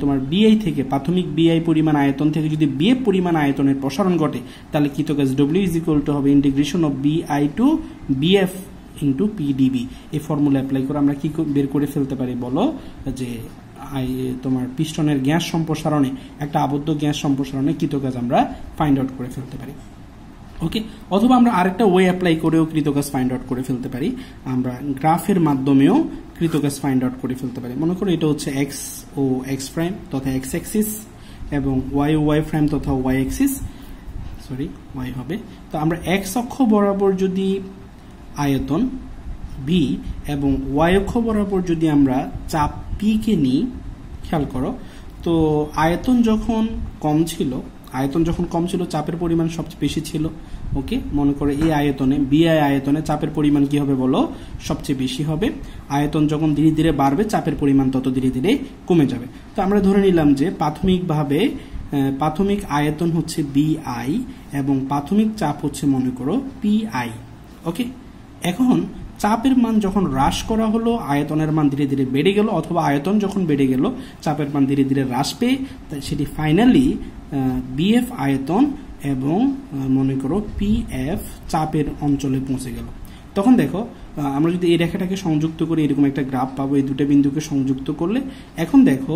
তোমার বিআই থেকে প্রাথমিক বিআই পরিমাণ আয়তন থেকে যদি বিএফ পরিমাণ আয়তনের প্রসারণ ঘটে তাহলে কৃতকাজ ডব্লিউ ইজ ইকুয়াল টু হবে integration of VI to VF into PDV এই ফর্মুলা অ্যাপ্লাই করে আমরা কি বের করে ফেলতে পারি বলো যে তোমার পিস্টনের গ্যাস সম্প্রসারণে একটা আবদ্ধ গ্যাস সম্প্রসারণে কৃতকাজ আমরা ফাইন্ড আউট করে ফেলতে পারি ওকে অথবা আমরা আরেকটা ওয়ে অ্যাপ্লাই করেও কৃতকাজ ফাইন্ড আউট করে ফেলতে পারি আমরা গ্রাফের মাধ্যমেও কৃতকাজ ফাইন্ড আউট করে ফেলতে পারি মনে করো এটা হচ্ছে এক্স ও এক্স প্রাইম তথা এক্স এক্সিস এবং ওয়াই ওয়াই প্রাইম তথা ওয়াই এক্সিস সরি ওয়াই হবে তো আমরা এক্স অক্ষ বরাবর যদি আয়তন বি এবং ওয়াই অক্ষ বরাবর যদি আমরা চাপ কে নিই খেয়াল করো তো আয়তন যখন কম ছিল আয়তন যখন কম ছিল চাপের পরিমাণ সবচেয়ে বেশি ছিল ওকে মনে করে এই আয়তনে আই আয়তনে চাপের পরিমাণ কি হবে বলো সবচেয়ে বেশি হবে আয়তন যখন ধীরে ধীরে বাড়বে চাপের পরিমাণ তত ধীরে ধীরে কমে যাবে তো আমরা ধরে নিলাম যে প্রাথমিকভাবে প্রাথমিক আয়তন হচ্ছে বি আই এবং প্রাথমিক চাপ হচ্ছে মনে করো পি আই ওকে এখন চাপের মান যখন হ্রাস করা হলো আয়তনের মান ধীরে ধীরে বেড়ে গেল অথবা আয়তন যখন বেড়ে গেল চাপের মান ধীরে ধীরে হ্রাস পেয়ে সেটি ফাইনালি বিএফ আয়তন এবং মনে করো পিএফ চাপের অঞ্চলে পৌঁছে গেল তখন দেখো আমরা যদি এই রেখাটাকে সংযুক্ত করি এরকম একটা গ্রাফ পাবো এই দুটো বিন্দুকে সংযুক্ত করলে এখন দেখো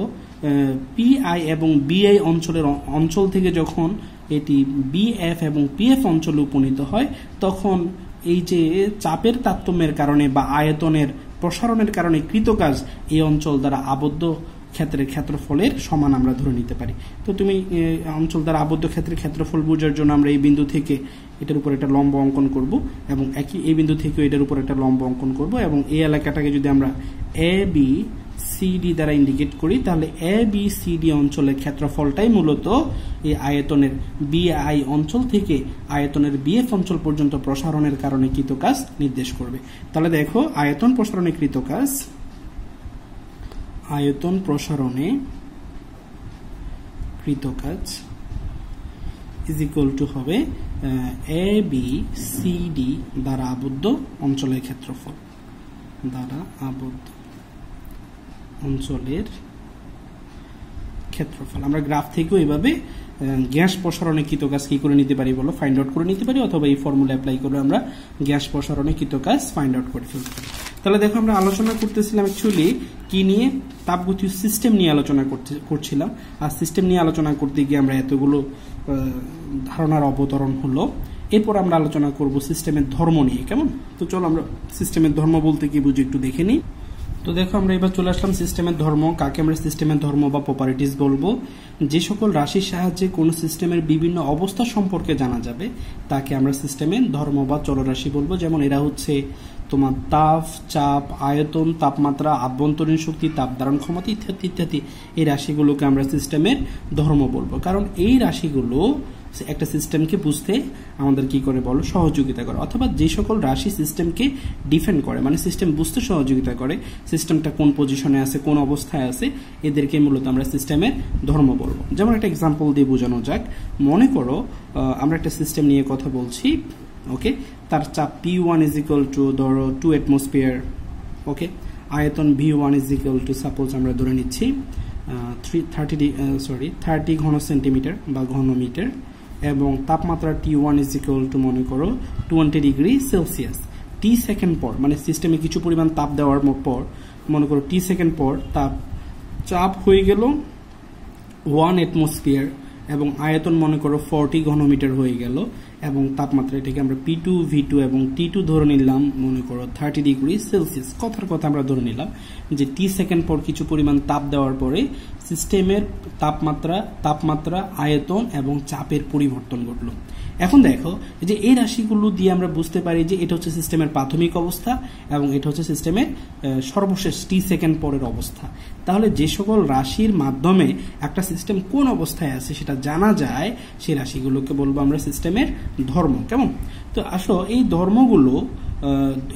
পিআই এবং বিআই অঞ্চলের অঞ্চল থেকে যখন এটি বিএফ এবং পিএফ অঞ্চলে উপনীত হয় তখন এই যে চাপের তারতম্যের কারণে বা আয়তনের প্রসারণের কারণে কৃতকাজ এই অঞ্চল দ্বারা আবদ্ধ ক্ষেত্রের ক্ষেত্রফলের সমান আমরা ধরে নিতে পারি তো তুমি অঞ্চল দ্বারা আবদ্ধ ক্ষেত্রের ক্ষেত্রফল বোঝার জন্য আমরা এই বিন্দু থেকে এটার উপর একটা লম্ব অঙ্কন করব এবং একই এই বিন্দু থেকেও এটার উপর একটা লম্ব অঙ্কন করব এবং এই এলাকাটাকে যদি আমরা এ বি সিডি দ্বারা ইন্ডিকেট করি তাহলে এ বি সিডি অঞ্চলের ক্ষেত্রফলটাই মূলত এই আয়তনের বিআই অঞ্চল থেকে আয়তনের বিএফ অঞ্চল পর্যন্ত প্রসারণের কারণে কৃত কাজ নির্দেশ করবে তাহলে দেখো আয়তন প্রসারণে কৃত কাজ আয়তন প্রসারণে কৃত কাজ ইজ ইকুয়াল টু হবে এ বি সি ডি দ্বারা আবদ্ধ অঞ্চলের ক্ষেত্রফল দ্বারা আবদ্ধ অঞ্চলের ক্ষেত্রফল আমরা গ্রাফ থেকেও এভাবে গ্যাস প্রসারণে কৃতকাজ কি করে নিতে পারি বলো ফাইন্ড আউট করে নিতে পারি অথবা এই ফর্মুলা অ্যাপ্লাই করে আমরা গ্যাস প্রসারণে কৃতকাজ ফাইন্ড আউট করে ফেলতে পারি তাহলে দেখো আমরা আলোচনা করতেছিলাম অ্যাকচুয়ালি কি নিয়ে তাপগতীয় সিস্টেম নিয়ে আলোচনা করতে করছিলাম আর সিস্টেম নিয়ে আলোচনা করতে গিয়ে আমরা এতগুলো ধারণার অবতরণ হলো এরপর আমরা আলোচনা করব সিস্টেমের ধর্ম নিয়ে কেমন তো চলো আমরা সিস্টেমের ধর্ম বলতে কি বুঝি একটু দেখে নিই তো দেখো আমরা এবার চলে আসলাম সিস্টেমের ধর্ম কাকে আমরা সিস্টেমের ধর্ম বা প্রপার্টিস বলবো যে সকল রাশির সাহায্যে কোনো সিস্টেমের বিভিন্ন অবস্থা সম্পর্কে জানা যাবে তাকে আমরা সিস্টেমের ধর্ম বা চলরাশি বলবো যেমন এরা হচ্ছে তোমার তাপ চাপ আয়তন তাপমাত্রা আভ্যন্তরীণ শক্তি তাপ ধারণ ক্ষমতা ইত্যাদি ইত্যাদি এই রাশিগুলোকে আমরা সিস্টেমের ধর্ম বলবো কারণ এই রাশিগুলো একটা সিস্টেমকে বুঝতে আমাদের কি করে বলো সহযোগিতা করে অথবা যে সকল রাশি সিস্টেমকে ডিফেন্ড করে মানে সিস্টেম বুঝতে সহযোগিতা করে সিস্টেমটা কোন পজিশনে আছে কোন অবস্থায় আছে এদেরকে মূলত আমরা সিস্টেমের ধর্ম বলবো যেমন একটা এক্সাম্পল দিয়ে বোঝানো যাক মনে করো আমরা একটা সিস্টেম নিয়ে কথা বলছি ওকে তার চাপ P one is equal to ধরো টু অ্যাটমসফিয়ার ওকে আয়তন V one is equal to suppose আমরা ধরে নিচ্ছি থ্রি থার্টি সরি থার্টি ঘন সেন্টিমিটার বা ঘন মিটার এবং তাপমাত্রা T one is equal to মনে করো twenty degree Celsius T second পর মানে সিস্টেমে কিছু পরিমাণ তাপ দেওয়ার পর মনে করো টি সেকেন্ড পর তাপ চাপ হয়ে গেল ওয়ান অ্যাটমসফিয়ার এবং আয়তন মনে করো ফর্টি ঘনমিটার হয়ে গেল এবং তাপমাত্রা এটাকে আমরা পি টু ভি টু এবং টি টু ধরে নিলাম মনে করো থার্টি ডিগ্রি সেলসিয়াস কথার কথা আমরা ধরে নিলাম যে টি সেকেন্ড পর কিছু পরিমাণ তাপ দেওয়ার পরে সিস্টেমের তাপমাত্রা তাপমাত্রা আয়তন এবং চাপের পরিবর্তন ঘটল এখন দেখো যে এই রাশিগুলো দিয়ে আমরা বুঝতে পারি যে এটা হচ্ছে সিস্টেমের প্রাথমিক অবস্থা এবং এটা হচ্ছে সিস্টেমের সর্বশেষ টি সেকেন্ড পরের অবস্থা তাহলে যে সকল রাশির মাধ্যমে একটা সিস্টেম কোন অবস্থায় আছে সেটা জানা যায় সেই রাশিগুলোকে বলবো আমরা সিস্টেমের ধর্ম কেমন তো আসো এই ধর্মগুলো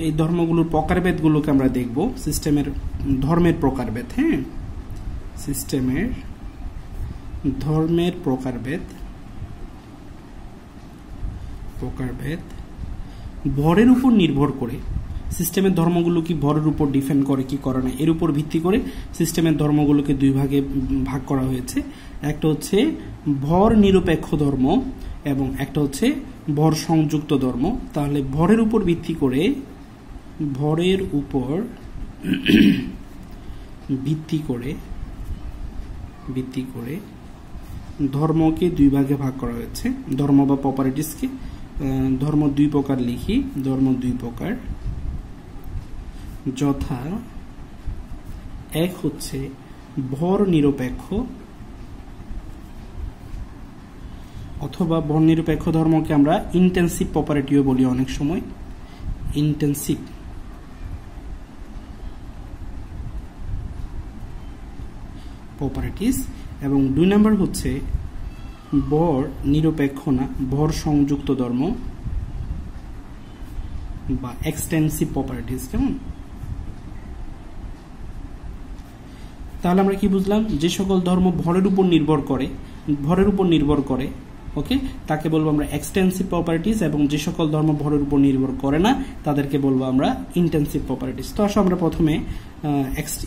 এই ধর্মগুলোর প্রকারভেদগুলোকে আমরা দেখব সিস্টেমের ধর্মের প্রকারভেদ হ্যাঁ সিস্টেমের ধর্মের প্রকারভেদ প্রকারভেদ ভরের উপর নির্ভর করে সিস্টেমের ধর্মগুলো কি ভরের উপর ডিফেন্ড করে কি করে না এর উপর ভিত্তি করে সিস্টেমের ধর্মগুলোকে দুই ভাগে ভাগ করা হয়েছে একটা হচ্ছে ভর নিরপেক্ষ ধর্ম এবং একটা হচ্ছে ভর সংযুক্ত ধর্ম তাহলে ভরের উপর ভিত্তি করে ভরের উপর ভিত্তি করে ভিত্তি করে ধর্মকে দুই ভাগে ভাগ করা হয়েছে ধর্ম বা প্রপার্টিসকে ধর্ম দুই প্রকার লিখি ধর্ম দুই প্রকার যথা এক হচ্ছে ভর নিরপেক্ষ অথবা ভর নিরপেক্ষ ধর্মকে আমরা ইন্টেন্সিভ প্রপার্টিও বলি অনেক সময় ইন্টেন্সিভ প্রপার্টিস এবং দুই নম্বর হচ্ছে ভর নিরপেক্ষ না ভর সংযুক্ত ধর্ম বা এক্সটেন্সিভ প্রপার্টিস কেমন তাহলে আমরা কি বুঝলাম যে সকল ধর্ম ভরের উপর নির্ভর করে ভরের উপর নির্ভর করে ওকে তাকে বলবো আমরা এক্সটেন্সিভ প্রপার্টিস এবং যে সকল ধর্ম ভরের উপর নির্ভর করে না তাদেরকে বলবো আমরা ইন্টেন্সিভ প্রপার্টিস তো আসো আমরা প্রথমে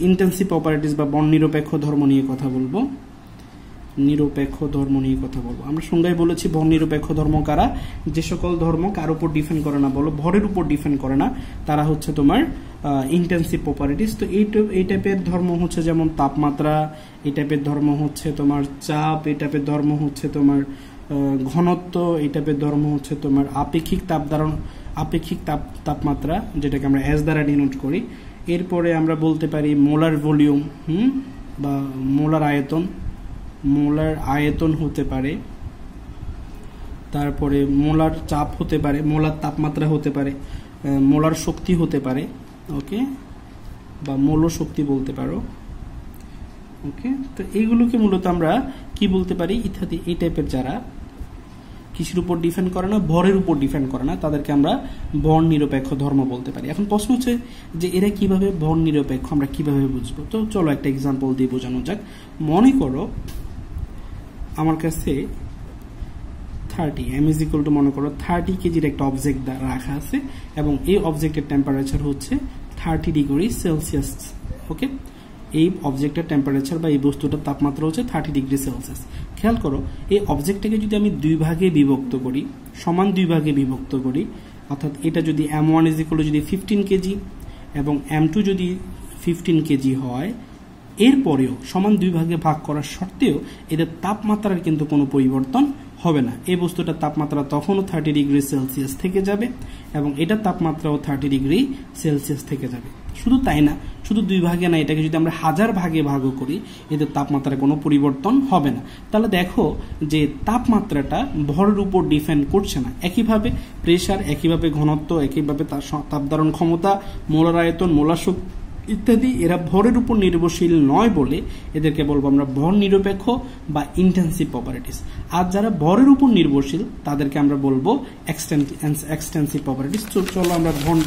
ইন্টেন্সিভ প্রপার্টিস বা বন নিরপেক্ষ ধর্ম নিয়ে কথা বলবো নিরপেক্ষ ধর্ম নিয়ে কথা বলবো আমরা সংজ্ঞায় বলেছি বন নিরপেক্ষ ধর্ম কারা যে সকল ধর্ম কার উপর ডিফেন্ড করে না বলো ভরের উপর ডিফেন্ড করে না তারা হচ্ছে তোমার ইন্টেন্সিভ প্রপার্টিস তো এই এই টাইপের ধর্ম হচ্ছে যেমন তাপমাত্রা এই টাইপের ধর্ম হচ্ছে তোমার চাপ এই টাইপের ধর্ম হচ্ছে তোমার ঘনত্ব এই টাইপের ধর্ম হচ্ছে তোমার আপেক্ষিক তাপধারণ আপেক্ষিক তাপ তাপমাত্রা যেটাকে আমরা অ্যাস দ্বারা ডিনোট করি এরপরে আমরা বলতে পারি মোলার ভলিউম হুম বা মোলার আয়তন মোলার আয়তন হতে পারে তারপরে মোলার চাপ হতে পারে মোলার তাপমাত্রা হতে পারে মোলার শক্তি হতে পারে ওকে বা মৌল শক্তি বলতে পারো ওকে তো এইগুলোকে মূলত আমরা কি বলতে পারি ইত্যাদি এই টাইপের যারা কিসের উপর ডিফেন্ড করে না ভরের উপর ডিপেন্ড করে না তাদেরকে আমরা ভর নিরপেক্ষ ধর্ম বলতে পারি এখন প্রশ্ন হচ্ছে যে এরা কিভাবে ভর নিরপেক্ষ আমরা কিভাবে বুঝবো তো চলো একটা এক্সাম্পল দিয়ে বোঝানো যাক মনে করো আমার কাছে thirty M is equal to মনে করো থার্টি কেজির একটা অবজেক্ট রাখা আছে এবং এই অবজেক্টের টেম্পারেচার হচ্ছে থার্টি ডিগ্রি সেলসিয়াস ওকে এই অবজেক্টের টেম্পারেচার বা এই বস্তুটার তাপমাত্রা হচ্ছে থার্টি ডিগ্রি সেলসিয়াস খেয়াল করো এই অবজেক্টটাকে যদি আমি দুই ভাগে বিভক্ত করি সমান দুই ভাগে বিভক্ত করি অর্থাৎ এটা যদি এম ওয়ান ইজ ইকুয়াল যদি ফিফটিন কেজি এবং এম টু যদি ফিফটিন কেজি হয় এরপরেও সমান দুই ভাগে ভাগ করার সত্ত্বেও এদের তাপমাত্রার কিন্তু কোনো পরিবর্তন হবে না এই বস্তুটার তাপমাত্রা তখনও থার্টি ডিগ্রি সেলসিয়াস থেকে যাবে এবং এটার তাপমাত্রাও থার্টি ডিগ্রি সেলসিয়াস থেকে যাবে শুধু তাই না শুধু দুই ভাগে না এটাকে যদি আমরা হাজার ভাগে ভাগও করি এদের তাপমাত্রার কোনো পরিবর্তন হবে না তাহলে দেখো যে তাপমাত্রাটা ভরের উপর ডিফেন্ড করছে না একইভাবে প্রেশার একইভাবে ঘনত্ব একইভাবে তার তাপধারণ ক্ষমতা মোলার আয়তন মোলার শক্তি ইত্যাদি এরা ভরের উপর নির্ভরশীল নয় বলে এদেরকে বলবো আমরা ভর নিরপেক্ষ বা ইন্টেন্সিভ প্রপার্টিস আর যারা ভরের উপর নির্ভরশীল তাদেরকে আমরা বলবো এক্সটেন্সিভ প্রপার্টিস চলো আমরা ভন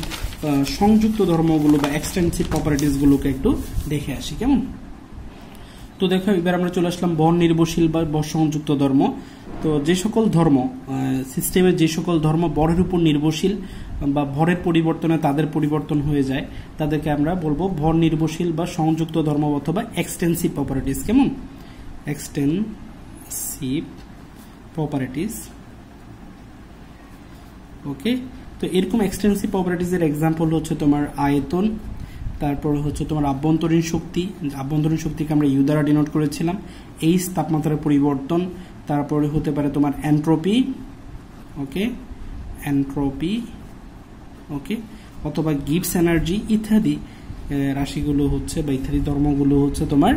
সংযুক্ত ধর্মগুলো বা এক্সটেন্সিভ প্রপার্টিসগুলোকে একটু দেখে আসি কেমন তো দেখো এবার আমরা চলে আসলাম বন নির্ভরশীল বা বর সংযুক্ত ধর্ম তো যে সকল ধর্ম সিস্টেমের যে সকল ধর্ম বরের উপর নির্ভরশীল বা ভরের পরিবর্তনে তাদের পরিবর্তন হয়ে যায় তাদেরকে আমরা বলবো ভর নির্ভরশীল বা সংযুক্ত ধর্ম অথবা এক্সটেন্সিভ প্রপার্টিস কেমন এক্সটেন্সিভ প্রপার্টিস ওকে তো এরকম এক্সটেন্সিভ প্রপার্টিসের এক্সাম্পল হচ্ছে তোমার আয়তন তারপর হচ্ছে তোমার আভ্যন্তরীণ শক্তি আভ্যন্তরীণ শক্তিকে আমরা ইউ দ্বারা ডিনোট করেছিলাম এইচ তাপমাত্রার পরিবর্তন তারপরে হতে পারে তোমার অ্যান্ট্রোপি ওকে অ্যান্ট্রোপি ওকে অথবা গিভস এনার্জি ইত্যাদি রাশিগুলো হচ্ছে বা ইত্যাদি ধর্মগুলো হচ্ছে তোমার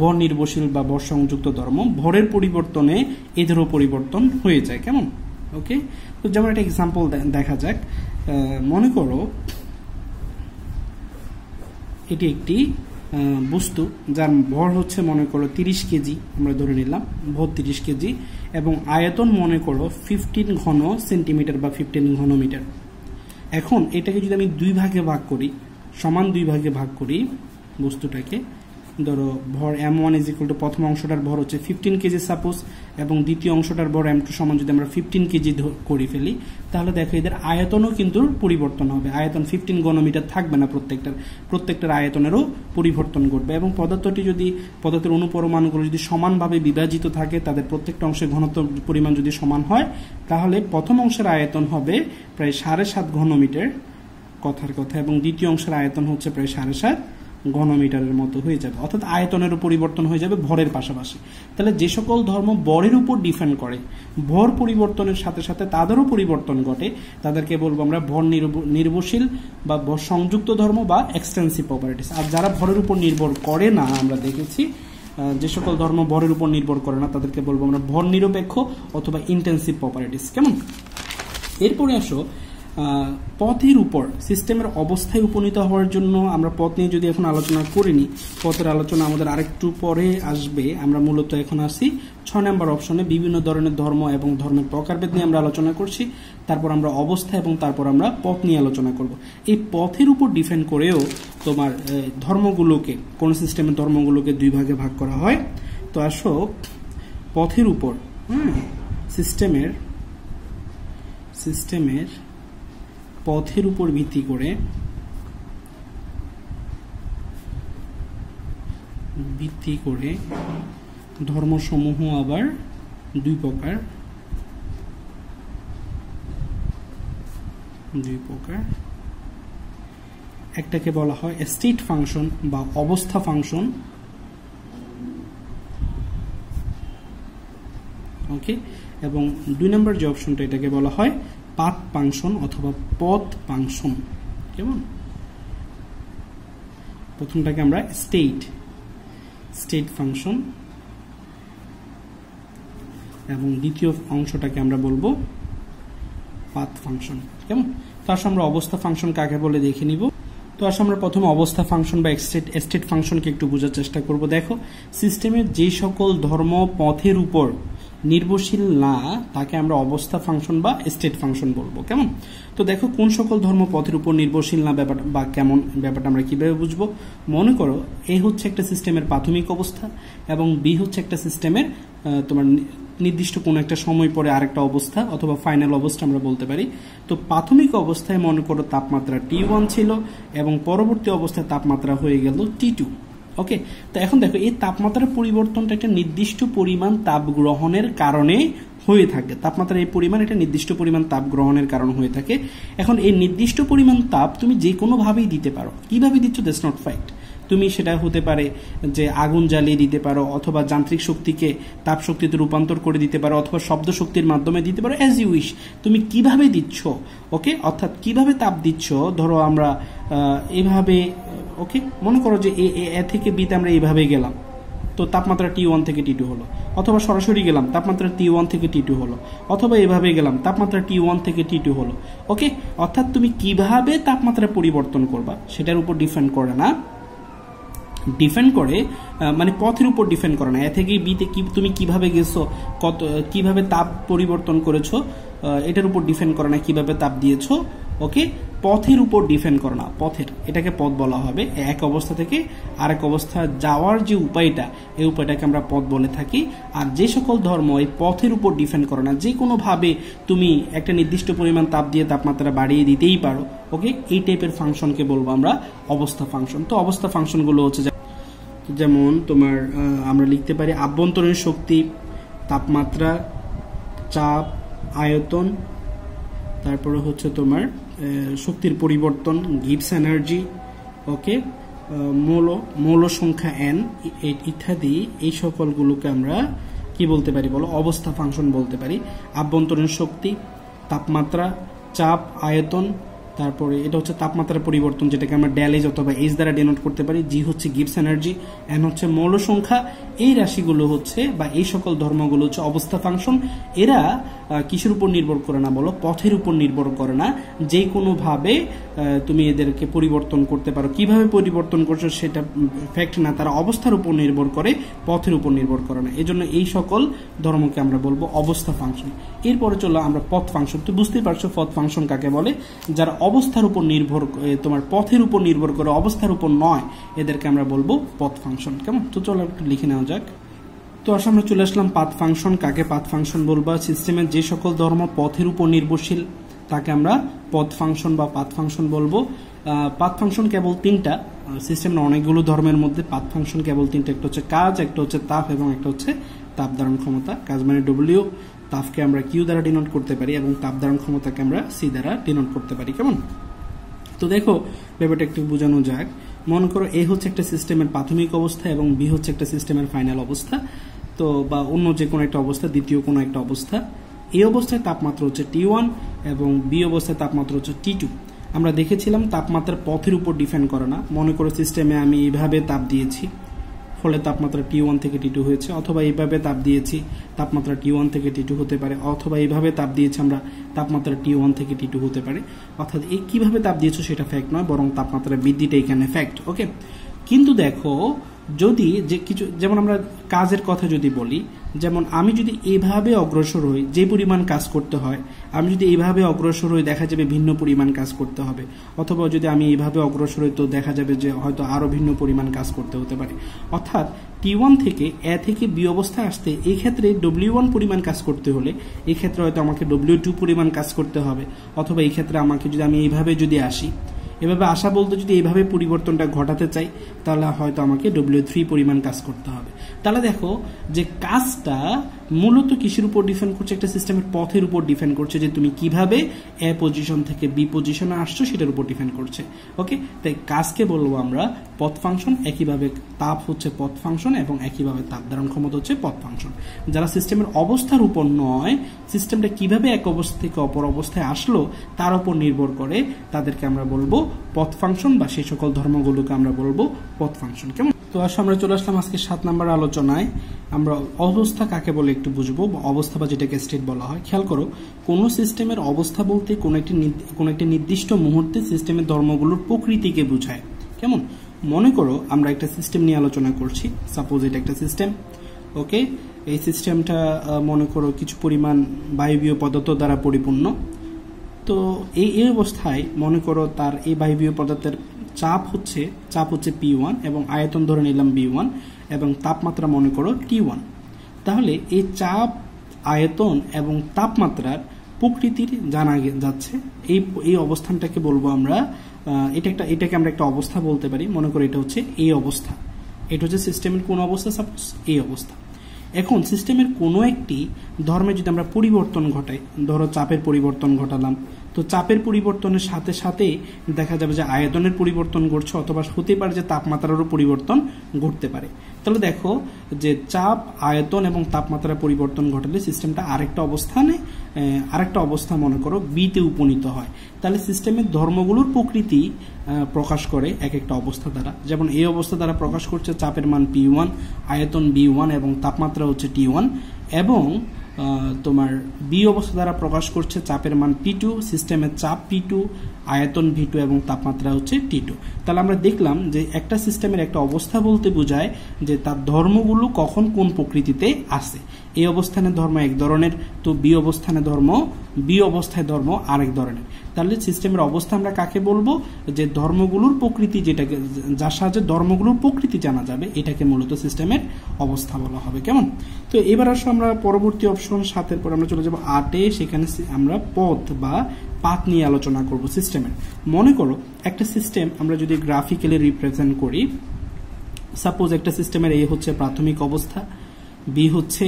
বর নির্ভরশীল বা বর সংযুক্ত ধর্ম ভরের পরিবর্তনে এদেরও পরিবর্তন হয়ে যায় কেমন ওকে তো যেমন একটা এক্সাম্পল দেখা যাক মনে করো এটি একটি বস্তু যার ভর হচ্ছে মনে করো তিরিশ কেজি আমরা ধরে নিলাম ভর তিরিশ কেজি এবং আয়তন মনে করো ফিফটিন ঘন সেন্টিমিটার বা ফিফটিন ঘনমিটার এখন এটাকে যদি আমি দুই ভাগে ভাগ করি সমান দুই ভাগে ভাগ করি বস্তুটাকে ধরো ভর M one is equal to প্রথম অংশটার ভর হচ্ছে ফিফটিন কেজি সাপোজ এবং দ্বিতীয় অংশটার ভর এম টু সমান যদি আমরা ফিফটিন কেজি করে ফেলি তাহলে দেখো এদের আয়তনও কিন্তু পরিবর্তন হবে আয়তন ফিফটিন গণমিটার থাকবে না প্রত্যেকটার প্রত্যেকটার আয়তনেরও পরিবর্তন ঘটবে এবং পদার্থটি যদি পদার্থের অনুপরমাণুগুলো যদি সমানভাবে বিভাজিত থাকে তাদের প্রত্যেকটা অংশের ঘনত্ব পরিমাণ যদি সমান হয় তাহলে প্রথম অংশের আয়তন হবে প্রায় সাড়ে সাত ঘনমিটার কথার কথা এবং দ্বিতীয় অংশের আয়তন হচ্ছে প্রায় সাড়ে সাত ঘনমিটারের মতো হয়ে যাবে অর্থাৎ আয়তনেরও পরিবর্তন হয়ে যাবে ভরের পাশাপাশি তাহলে যে সকল ধর্ম বরের উপর ডিফেন্ড করে ভর পরিবর্তনের সাথে সাথে তাদেরও পরিবর্তন ঘটে তাদেরকে বলবো আমরা ভর নির্ভরশীল বা ভর সংযুক্ত ধর্ম বা এক্সটেন্সিভ প্রপার্টিস আর যারা ভরের উপর নির্ভর করে না আমরা দেখেছি যে সকল ধর্ম ভরের উপর নির্ভর করে না তাদেরকে বলবো আমরা ভর নিরপেক্ষ অথবা ইন্টেন্সিভ প্রপার্টিস কেমন এরপরে আসো পথের উপর সিস্টেমের অবস্থায় উপনীত হওয়ার জন্য আমরা পথ নিয়ে যদি এখন আলোচনা করিনি পথের আলোচনা আমাদের আরেকটু পরে আসবে আমরা মূলত এখন আসি ছয় নম্বর অপশনে বিভিন্ন ধরনের ধর্ম এবং ধর্মের প্রকারভেদ নিয়ে আমরা আলোচনা করছি তারপর আমরা অবস্থা এবং তারপর আমরা পথ নিয়ে আলোচনা করব এই পথের উপর ডিপেন্ড করেও তোমার ধর্মগুলোকে কোন সিস্টেমের ধর্মগুলোকে দুই ভাগে ভাগ করা হয় তো আসো পথের উপর হ্যাঁ সিস্টেমের সিস্টেমের পথের উপর ভিত্তি করে ভিত্তি করে ধর্মসমূহ আবার দুই প্রকার দুই প্রকার একটাকে বলা হয় স্টেট ফাংশন বা অবস্থা ফাংশন ওকে এবং দুই নম্বর যে অপশনটা এটাকে বলা হয় পাত পাংশন অথবা পথ পাংশন কেমন প্রথমটাকে আমরা স্টেট স্টেট ফাংশন এবং দ্বিতীয় অংশটাকে আমরা বলবো পাত ফাংশন কেমন তো আসলে আমরা অবস্থা ফাংশন কাকে বলে দেখে নিব তো আসলে আমরা প্রথমে অবস্থা ফাংশন বা স্টেট স্টেট ফাংশনকে একটু বোঝার চেষ্টা করব দেখো সিস্টেমের যে সকল ধর্ম পথের উপর নির্ভরশীল না তাকে আমরা অবস্থা ফাংশন বা স্টেট ফাংশন বলবো কেমন তো দেখো কোন সকল ধর্ম পথের উপর নির্ভরশীল না ব্যাপার বা কেমন ব্যাপারটা আমরা কিভাবে বুঝবো মনে করো এ হচ্ছে একটা সিস্টেমের প্রাথমিক অবস্থা এবং বি হচ্ছে একটা সিস্টেমের তোমার নির্দিষ্ট কোনো একটা সময় পরে আরেকটা অবস্থা অথবা ফাইনাল অবস্থা আমরা বলতে পারি তো প্রাথমিক অবস্থায় মনে করো তাপমাত্রা টি ওয়ান ছিল এবং পরবর্তী অবস্থায় তাপমাত্রা হয়ে গেল টি টু ওকে তো এখন দেখো এই তাপমাত্রার পরিবর্তনটা একটা নির্দিষ্ট পরিমাণ তাপ গ্রহণের কারণে হয়ে থাকে তাপমাত্রার এই পরিমাণ এটা নির্দিষ্ট পরিমাণ তাপ গ্রহণের কারণ হয়ে থাকে এখন এই নির্দিষ্ট পরিমাণ তাপ তুমি যে কোনোভাবেই দিতে পারো কীভাবে দিচ্ছ দ্যাটস নট ফ্যাক্ট তুমি সেটা হতে পারে যে আগুন জ্বালিয়ে দিতে পারো অথবা যান্ত্রিক শক্তিকে তাপ শক্তিতে রূপান্তর করে দিতে পারো অথবা শব্দ শক্তির মাধ্যমে দিতে পারো অ্যাজ ইউ উইশ তুমি কিভাবে দিচ্ছ ওকে অর্থাৎ কিভাবে তাপ দিচ্ছ ধরো আমরা এভাবে ওকে মনে করো যে এ এ থেকে বিতে আমরা এভাবে গেলাম তো তাপমাত্রা টি ওয়ান থেকে টি টু হলো অথবা সরাসরি গেলাম তাপমাত্রা টি ওয়ান থেকে টি টু হলো অথবা এভাবে গেলাম তাপমাত্রা টি ওয়ান থেকে টি টু হলো ওকে অর্থাৎ তুমি কিভাবে তাপমাত্রা পরিবর্তন করবা সেটার উপর ডিপেন্ড করে না ডিফেন্ড করে মানে পথের উপর ডিফেন্ড করে না এ থেকে বিতে কি তুমি কিভাবে গেছো কত কিভাবে তাপ পরিবর্তন করেছো এটার উপর ডিফেন্ড করে না কিভাবে তাপ দিয়েছো ওকে পথের উপর ডিফেন্ড করে না পথের এটাকে পথ বলা হবে এক অবস্থা থেকে আরেক অবস্থা যাওয়ার যে উপায়টা এই উপায়টাকে আমরা পথ বলে থাকি আর যে সকল ধর্ম এই পথের উপর ডিফেন্ড করে না যে কোনোভাবে তুমি একটা নির্দিষ্ট পরিমাণ তাপ দিয়ে তাপমাত্রা বাড়িয়ে দিতেই পারো ওকে এই টাইপের ফাংশনকে বলবো আমরা অবস্থা ফাংশন তো অবস্থা ফাংশনগুলো হচ্ছে যেমন তোমার আমরা লিখতে পারি আভ্যন্তরীণ শক্তি তাপমাত্রা চাপ আয়তন তারপরে হচ্ছে তোমার শক্তির পরিবর্তন গিভস এনার্জি ওকে মৌল মৌল সংখ্যা এন ইত্যাদি এই সকলগুলোকে আমরা কি বলতে পারি বলো অবস্থা ফাংশন বলতে পারি আভ্যন্তরীণ শক্তি তাপমাত্রা চাপ আয়তন তারপরে এটা হচ্ছে তাপমাত্রার পরিবর্তন যেটাকে আমরা ড্যালেজ অথবা এইচ দ্বারা ডেনোট করতে পারি জি হচ্ছে গিভস এনার্জি এন হচ্ছে মৌল সংখ্যা এই রাশিগুলো হচ্ছে বা এই সকল ধর্মগুলো হচ্ছে অবস্থা ফাংশন এরা কিসের উপর নির্ভর করে না বলো পথের উপর নির্ভর করে না যে কোনোভাবে তুমি এদেরকে পরিবর্তন করতে পারো কিভাবে পরিবর্তন করছো সেটা ফ্যাক্ট না তারা অবস্থার উপর নির্ভর করে পথের উপর নির্ভর করে না এজন্য এই সকল ধর্মকে আমরা বলবো অবস্থা ফাংশন এরপরে চলো আমরা পথ ফাংশন তো বুঝতেই পারছো পথ ফাংশন কাকে বলে যারা অবস্থার উপর নির্ভর তোমার পথের উপর নির্ভর করে অবস্থার উপর নয় এদেরকে আমরা বলবো পথ ফাংশন কেমন তো চলো একটু লিখে নেওয়া যাক তো আসলে আমরা চলে আসলাম পাথ ফাংশন কাকে পাথ ফাংশন বলবা সিস্টেমের যে সকল ধর্ম পথের উপর নির্ভরশীল তাকে আমরা পথ ফাংশন বা পাথ ফাংশন বলবো পাথ ফাংশন কেবল তিনটা সিস্টেমের অনেকগুলো ধর্মের মধ্যে পাথ ফাংশন কেবল তিনটা একটা হচ্ছে কাজ একটা হচ্ছে তাপ এবং একটা হচ্ছে তাপ ধারণ ক্ষমতা কাজ মানে ডব্লিউ তাপকে আমরা কিউ দ্বারা ডিনোট করতে পারি এবং তাপ ধারণ ক্ষমতাকে আমরা সি দ্বারা ডিনোট করতে পারি কেমন তো দেখো ব্যাপারটা একটু বোঝানো যাক মনে করো এ হচ্ছে একটা সিস্টেমের প্রাথমিক অবস্থা এবং বি হচ্ছে একটা সিস্টেমের ফাইনাল অবস্থা তো বা অন্য যে কোনো একটা অবস্থা দ্বিতীয় কোনো একটা অবস্থা এই অবস্থায় তাপমাত্রা হচ্ছে টি ওয়ান এবং বি অবস্থায় তাপমাত্রা হচ্ছে টি টু আমরা দেখেছিলাম তাপমাত্রার পথের উপর ডিপেন্ড করে না মনে করো সিস্টেমে আমি এভাবে তাপ দিয়েছি ফলে তাপমাত্রা টি ওয়ান থেকে টি টু হয়েছে অথবা এইভাবে তাপ দিয়েছি তাপমাত্রা টি ওয়ান থেকে টি টু হতে পারে অথবা এইভাবে তাপ দিয়েছি আমরা তাপমাত্রা টি ওয়ান থেকে টি টু হতে পারে অর্থাৎ এ কীভাবে তাপ দিয়েছো সেটা ফ্যাক্ট নয় বরং তাপমাত্রা বৃদ্ধিটা এখানে ফ্যাক্ট ওকে কিন্তু দেখো যদি যে কিছু যেমন আমরা কাজের কথা যদি বলি যেমন আমি যদি এভাবে অগ্রসর হই যে পরিমাণ কাজ করতে হয় আমি যদি এভাবে অগ্রসর হই দেখা যাবে ভিন্ন পরিমাণ কাজ করতে হবে অথবা যদি আমি এভাবে অগ্রসর হই তো দেখা যাবে যে হয়তো আরও ভিন্ন পরিমাণ কাজ করতে হতে পারে অর্থাৎ টি ওয়ান থেকে এ থেকে বি অবস্থায় আসতে এই ক্ষেত্রে ডব্লিউ ওয়ান পরিমাণ কাজ করতে হলে এক্ষেত্রে হয়তো আমাকে ডব্লিউ টু পরিমাণ কাজ করতে হবে অথবা এই ক্ষেত্রে আমাকে যদি আমি এইভাবে যদি আসি এভাবে আশা বলতে যদি এভাবে পরিবর্তনটা ঘটাতে চাই তাহলে হয়তো আমাকে ডব্লিউ থ্রি পরিমাণ কাজ করতে হবে তাহলে দেখো যে কাজটা মূলত কিসের উপর ডিফেন্ড করছে একটা সিস্টেমের পথের উপর ডিফেন্ড করছে যে তুমি কিভাবে এ পজিশন থেকে বি পজিশনে আসছো সেটার উপর ডিফেন্ড করছে ওকে তাই কাজকে বলবো আমরা পথ ফাংশন একইভাবে তাপ হচ্ছে পথ ফাংশন এবং একইভাবে তাপ ধারণ ক্ষমতা হচ্ছে পথ ফাংশন যারা সিস্টেমের অবস্থার উপর নয় সিস্টেমটা কিভাবে এক অবস্থা থেকে অপর অবস্থায় আসলো তার উপর নির্ভর করে তাদেরকে আমরা বলবো পথ ফাংশন বা সেই সকল ধর্মগুলোকে আমরা বলবো পথ ফাংশন কেমন তো আসলে আমরা চলে আসলাম আজকে সাত নাম্বার আলোচনায় আমরা অবস্থা কাকে বলে একটু বুঝবো অবস্থা বা যেটাকে স্টেট বলা হয় খেয়াল করো কোনো সিস্টেমের অবস্থা বলতে কোনো একটি কোনো একটি নির্দিষ্ট মুহূর্তে সিস্টেমের ধর্মগুলোর প্রকৃতিকে বোঝায় কেমন মনে করো আমরা একটা সিস্টেম নিয়ে আলোচনা করছি সাপোজ এটা একটা সিস্টেম ওকে এই সিস্টেমটা মনে করো কিছু পরিমাণ বায়বীয় পদার্থ দ্বারা পরিপূর্ণ তো এই এই অবস্থায় মনে করো তার এই বায়বীয় পদার্থের চাপ হচ্ছে চাপ হচ্ছে পি ওয়ান এবং আয়তন ধরে নিলাম বি ওয়ান এবং তাপমাত্রা মনে করো টি ওয়ান তাহলে এই চাপ আয়তন এবং তাপমাত্রার প্রকৃতির জানা যাচ্ছে এই এই অবস্থানটাকে বলবো আমরা এটা একটা এটাকে আমরা একটা অবস্থা বলতে পারি মনে করো এটা হচ্ছে এই অবস্থা এটা হচ্ছে সিস্টেমের কোন অবস্থা সাপোজ এই অবস্থা এখন সিস্টেমের কোনো একটি ধর্মে যদি আমরা পরিবর্তন ঘটাই ধরো চাপের পরিবর্তন ঘটালাম তো চাপের পরিবর্তনের সাথে সাথে দেখা যাবে যে আয়তনের পরিবর্তন ঘটছে অথবা হতে পারে যে তাপমাত্রারও পরিবর্তন ঘটতে পারে তাহলে দেখো যে চাপ আয়তন এবং তাপমাত্রার পরিবর্তন ঘটালে সিস্টেমটা আরেকটা অবস্থানে আরেকটা অবস্থা মনে করো বিতে উপনীত হয় তাহলে সিস্টেমের ধর্মগুলোর প্রকৃতি প্রকাশ করে এক একটা অবস্থা দ্বারা যেমন এই অবস্থা দ্বারা প্রকাশ করছে চাপের মান পি ওয়ান আয়তন বি ওয়ান এবং তাপমাত্রা হচ্ছে টি ওয়ান এবং তোমার বি অবস্থা দ্বারা প্রকাশ করছে চাপের মান পি টু সিস্টেমের চাপ পি টু আয়তন ভি টু এবং তাপমাত্রা হচ্ছে টি টু তাহলে আমরা দেখলাম যে একটা সিস্টেমের একটা অবস্থা বলতে বোঝায় যে তার ধর্মগুলো কখন কোন প্রকৃতিতে আসে এই অবস্থানে ধর্ম এক ধরনের তো বি অবস্থানে ধর্ম বি অবস্থায় ধর্ম আরেক ধরনের তাহলে সিস্টেমের অবস্থা আমরা কাকে বলবো যে ধর্মগুলোর প্রকৃতি যেটাকে যার সাহায্যে ধর্মগুলোর প্রকৃতি জানা যাবে এটাকে মূলত সিস্টেমের অবস্থা বলা হবে কেমন তো এবার আসলে আমরা পরবর্তী অপশন সাতের পর আমরা চলে যাবো আটে সেখানে আমরা পথ বা পাত নিয়ে আলোচনা করব সিস্টেমের মনে করো একটা সিস্টেম আমরা যদি গ্রাফিক্যালি রিপ্রেজেন্ট করি সাপোজ একটা সিস্টেমের এই হচ্ছে প্রাথমিক অবস্থা বি হচ্ছে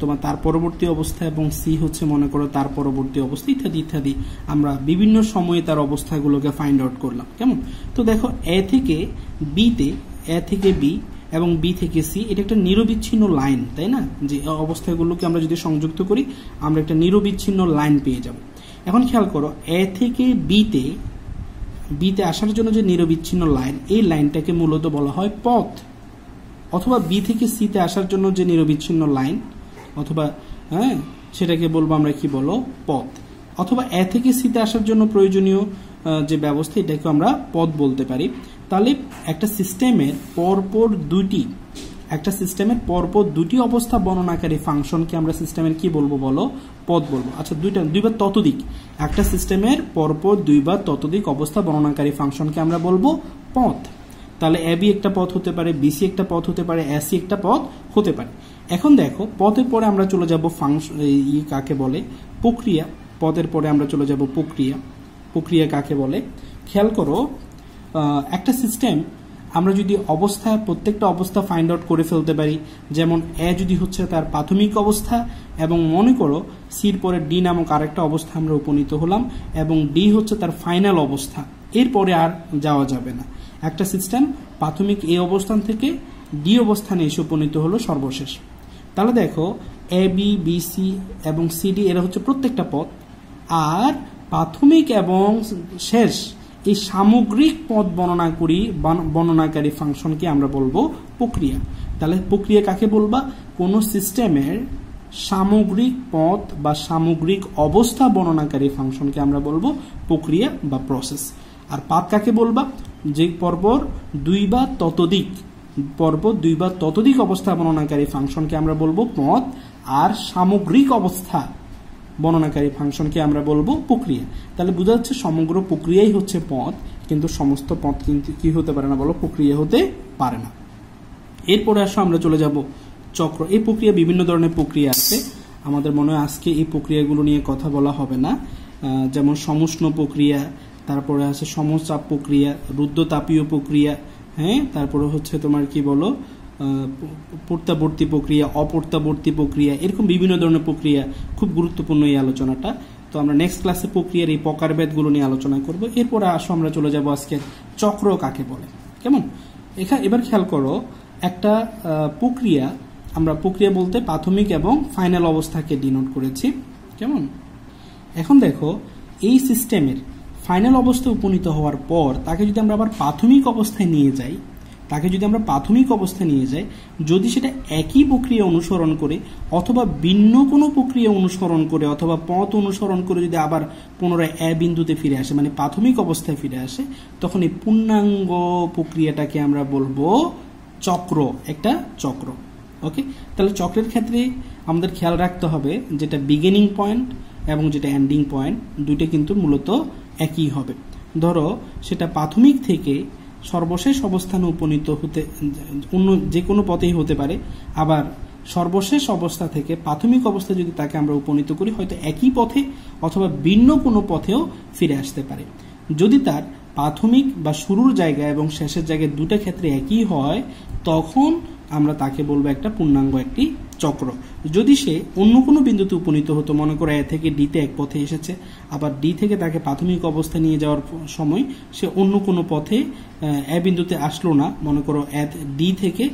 তোমার তার পরবর্তী অবস্থা এবং সি হচ্ছে মনে করো তার পরবর্তী অবস্থা ইত্যাদি ইত্যাদি আমরা বিভিন্ন সময়ে তার অবস্থাগুলোকে ফাইন্ড আউট করলাম কেমন তো দেখো এ থেকে বিতে এ থেকে বি এবং বি থেকে সি এটা একটা নিরবিচ্ছিন্ন লাইন তাই না যে অবস্থাগুলোকে আমরা যদি সংযুক্ত করি আমরা একটা নিরবিচ্ছিন্ন লাইন পেয়ে যাবো এখন খেয়াল করো এ থেকে বিতে বিতে আসার জন্য যে নিরবিচ্ছিন্ন লাইন এই লাইনটাকে মূলত বলা হয় পথ অথবা বি থেকে সিতে আসার জন্য যে নিরবিচ্ছিন্ন লাইন অথবা হ্যাঁ সেটাকে বলবো আমরা কি বলো পথ অথবা এ থেকে সিতে আসার জন্য প্রয়োজনীয় যে ব্যবস্থা এটাকে আমরা পথ বলতে পারি তাহলে একটা সিস্টেমের পরপর দুইটি একটা সিস্টেমের পরপর দুটি অবস্থা বর্ণনাকারী ফাংশনকে আমরা সিস্টেমের কি বলবো বলো পদ বলবো আচ্ছা দুইটা দুইবার ততদিক একটা সিস্টেমের পরপর দুইবার ততদিক অবস্থা বর্ণনাকারী ফাংশনকে আমরা বলবো পথ তাহলে এবি একটা পথ হতে পারে বিসি একটা পথ হতে পারে এসি একটা পথ হতে পারে এখন দেখো পথের পরে আমরা চলে যাব ফাংশন ই কাকে বলে প্রক্রিয়া পদের পরে আমরা চলে যাব প্রক্রিয়া প্রক্রিয়া কাকে বলে খেয়াল করো একটা সিস্টেম আমরা যদি অবস্থা প্রত্যেকটা অবস্থা ফাইন্ড আউট করে ফেলতে পারি যেমন এ যদি হচ্ছে তার প্রাথমিক অবস্থা এবং মনে করো সির পরে ডি নামক আরেকটা অবস্থা আমরা উপনীত হলাম এবং ডি হচ্ছে তার ফাইনাল অবস্থা এরপরে আর যাওয়া যাবে না একটা সিস্টেম প্রাথমিক এ অবস্থান থেকে ডি অবস্থানে এসে উপনীত হলো সর্বশেষ তাহলে দেখো এ বি বি সি এবং সিডি এরা হচ্ছে প্রত্যেকটা পথ আর প্রাথমিক এবং শেষ এই সামগ্রিক পদ বর্ণনা করি বর্ণনাকারী ফাংশনকে আমরা বলবো প্রক্রিয়া তাহলে প্রক্রিয়া কাকে বলবা কোনো সিস্টেমের সামগ্রিক পথ বা সামগ্রিক অবস্থা বর্ণনাকারী ফাংশনকে আমরা বলবো প্রক্রিয়া বা প্রসেস আর পাত কাকে বলবা যে পরপর দুই বা ততদিক পর্ব দুই বা ততোধিক অবস্থা বর্ণনাকারী ফাংশনকে আমরা বলবো পথ আর সামগ্রিক অবস্থা বর্ণনাকারী ফাংশনকে আমরা বলবো প্রক্রিয়া তাহলে বোঝা যাচ্ছে সমগ্র প্রক্রিয়াই হচ্ছে পথ কিন্তু সমস্ত পথ কিন্তু কি হতে পারে না বলো প্রক্রিয়া হতে পারে না এরপরে আসো আমরা চলে যাব চক্র এই প্রক্রিয়া বিভিন্ন ধরনের প্রক্রিয়া আছে আমাদের মনে হয় আজকে এই প্রক্রিয়াগুলো নিয়ে কথা বলা হবে না যেমন সমষ্ণ প্রক্রিয়া তারপরে আছে সমচাপ প্রক্রিয়া রুদ্রতাপীয় প্রক্রিয়া হ্যাঁ তারপরে হচ্ছে তোমার কি বলো প্রত্যাবর্তী প্রক্রিয়া অপ্রত্যাবর্তী প্রক্রিয়া এরকম বিভিন্ন ধরনের প্রক্রিয়া খুব গুরুত্বপূর্ণ এই আলোচনাটা তো আমরা নেক্সট ক্লাসে প্রক্রিয়ার এই প্রকারভেদগুলো নিয়ে আলোচনা করব এরপরে আসো আমরা চলে যাব আজকে চক্র কাকে বলে কেমন এখা এবার খেয়াল করো একটা প্রক্রিয়া আমরা প্রক্রিয়া বলতে প্রাথমিক এবং ফাইনাল অবস্থাকে ডিনোট করেছি কেমন এখন দেখো এই সিস্টেমের ফাইনাল অবস্থায় উপনীত হওয়ার পর তাকে যদি আমরা আবার প্রাথমিক অবস্থায় নিয়ে যাই তাকে যদি আমরা প্রাথমিক অবস্থায় নিয়ে যাই যদি সেটা একই প্রক্রিয়া অনুসরণ করে অথবা ভিন্ন কোনো প্রক্রিয়া অনুসরণ করে অথবা পথ অনুসরণ করে যদি আবার পুনরায় এ বিন্দুতে ফিরে আসে মানে প্রাথমিক অবস্থায় ফিরে আসে তখন এই পূর্ণাঙ্গ প্রক্রিয়াটাকে আমরা বলবো চক্র একটা চক্র ওকে তাহলে চক্রের ক্ষেত্রে আমাদের খেয়াল রাখতে হবে যেটা বিগিনিং পয়েন্ট এবং যেটা এন্ডিং পয়েন্ট দুইটা কিন্তু মূলত একই হবে ধরো সেটা প্রাথমিক থেকে সর্বশেষ অবস্থানে উপনীত হতে অন্য যে কোনো পথেই হতে পারে আবার সর্বশেষ অবস্থা থেকে প্রাথমিক অবস্থা যদি তাকে আমরা উপনীত করি হয়তো একই পথে অথবা ভিন্ন কোনো পথেও ফিরে আসতে পারে যদি তার প্রাথমিক বা শুরুর জায়গা এবং শেষের জায়গায় দুটো ক্ষেত্রে একই হয় তখন আমরা তাকে বলবো একটা পূর্ণাঙ্গ একটি চক্র যদি সে অন্য কোনো বিন্দুতে উপনীত হতো মনে করো এ থেকে ডিতে এক পথে এসেছে আবার ডি থেকে তাকে প্রাথমিক অবস্থায় নিয়ে যাওয়ার সময় সে অন্য কোনো পথে এ বিন্দুতে আসলো না মনে করো এ ডি থেকে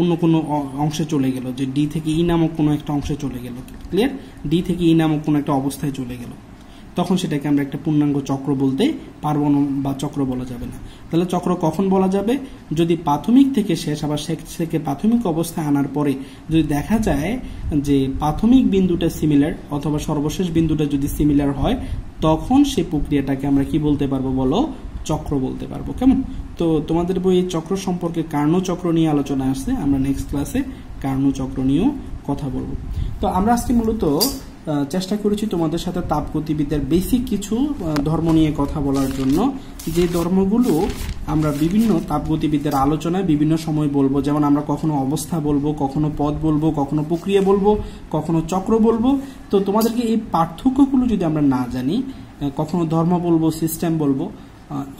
অন্য কোনো অংশে চলে গেল যে ডি থেকে ই নামক কোনো একটা অংশে চলে গেল ক্লিয়ার ডি থেকে ই নামক কোনো একটা অবস্থায় চলে গেল তখন সেটাকে আমরা একটা পূর্ণাঙ্গ চক্র বলতে পারবো না বা চক্র বলা যাবে না তাহলে চক্র কখন বলা যাবে যদি প্রাথমিক থেকে শেষ আবার থেকে প্রাথমিক অবস্থায় আনার পরে যদি দেখা যায় যে প্রাথমিক বিন্দুটা সিমিলার অথবা সর্বশেষ বিন্দুটা যদি সিমিলার হয় তখন সে প্রক্রিয়াটাকে আমরা কি বলতে পারবো বলো চক্র বলতে পারবো কেমন তো তোমাদের বই চক্র সম্পর্কে কার্ণ চক্র নিয়ে আলোচনা আসছে আমরা নেক্সট ক্লাসে কার্ণ চক্র নিয়েও কথা বলবো তো আমরা আজকে মূলত চেষ্টা করেছি তোমাদের সাথে তাপগতিবিদ্যার বেসিক কিছু ধর্ম নিয়ে কথা বলার জন্য যে ধর্মগুলো আমরা বিভিন্ন তাপগতিবিদ্যার আলোচনায় বিভিন্ন সময় বলবো যেমন আমরা কখনো অবস্থা বলবো কখনো পদ বলবো কখনো প্রক্রিয়া বলবো কখনো চক্র বলবো তো তোমাদেরকে এই পার্থক্যগুলো যদি আমরা না জানি কখনো ধর্ম বলবো সিস্টেম বলবো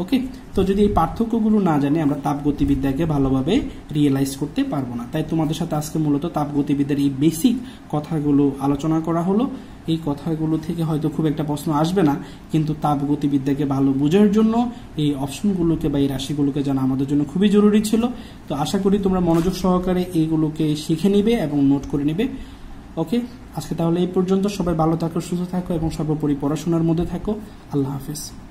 ওকে তো যদি এই পার্থক্যগুলো না জানি আমরা তাপগতিবিদ্যাকে ভালোভাবে রিয়েলাইজ করতে পারবো না তাই তোমাদের সাথে আজকে মূলত তাপগতিবিদ্যার এই বেসিক কথাগুলো আলোচনা করা হলো এই কথাগুলো থেকে হয়তো খুব একটা প্রশ্ন আসবে না কিন্তু তাপগতিবিদ্যাকে ভালো বোঝার জন্য এই অপশনগুলোকে বা এই রাশিগুলোকে জানা আমাদের জন্য খুবই জরুরি ছিল তো আশা করি তোমরা মনোযোগ সহকারে এইগুলোকে শিখে নিবে এবং নোট করে নিবে ওকে আজকে তাহলে এই পর্যন্ত সবাই ভালো থাকো সুস্থ থাকো এবং সর্বোপরি পড়াশোনার মধ্যে থাকো আল্লাহ হাফেজ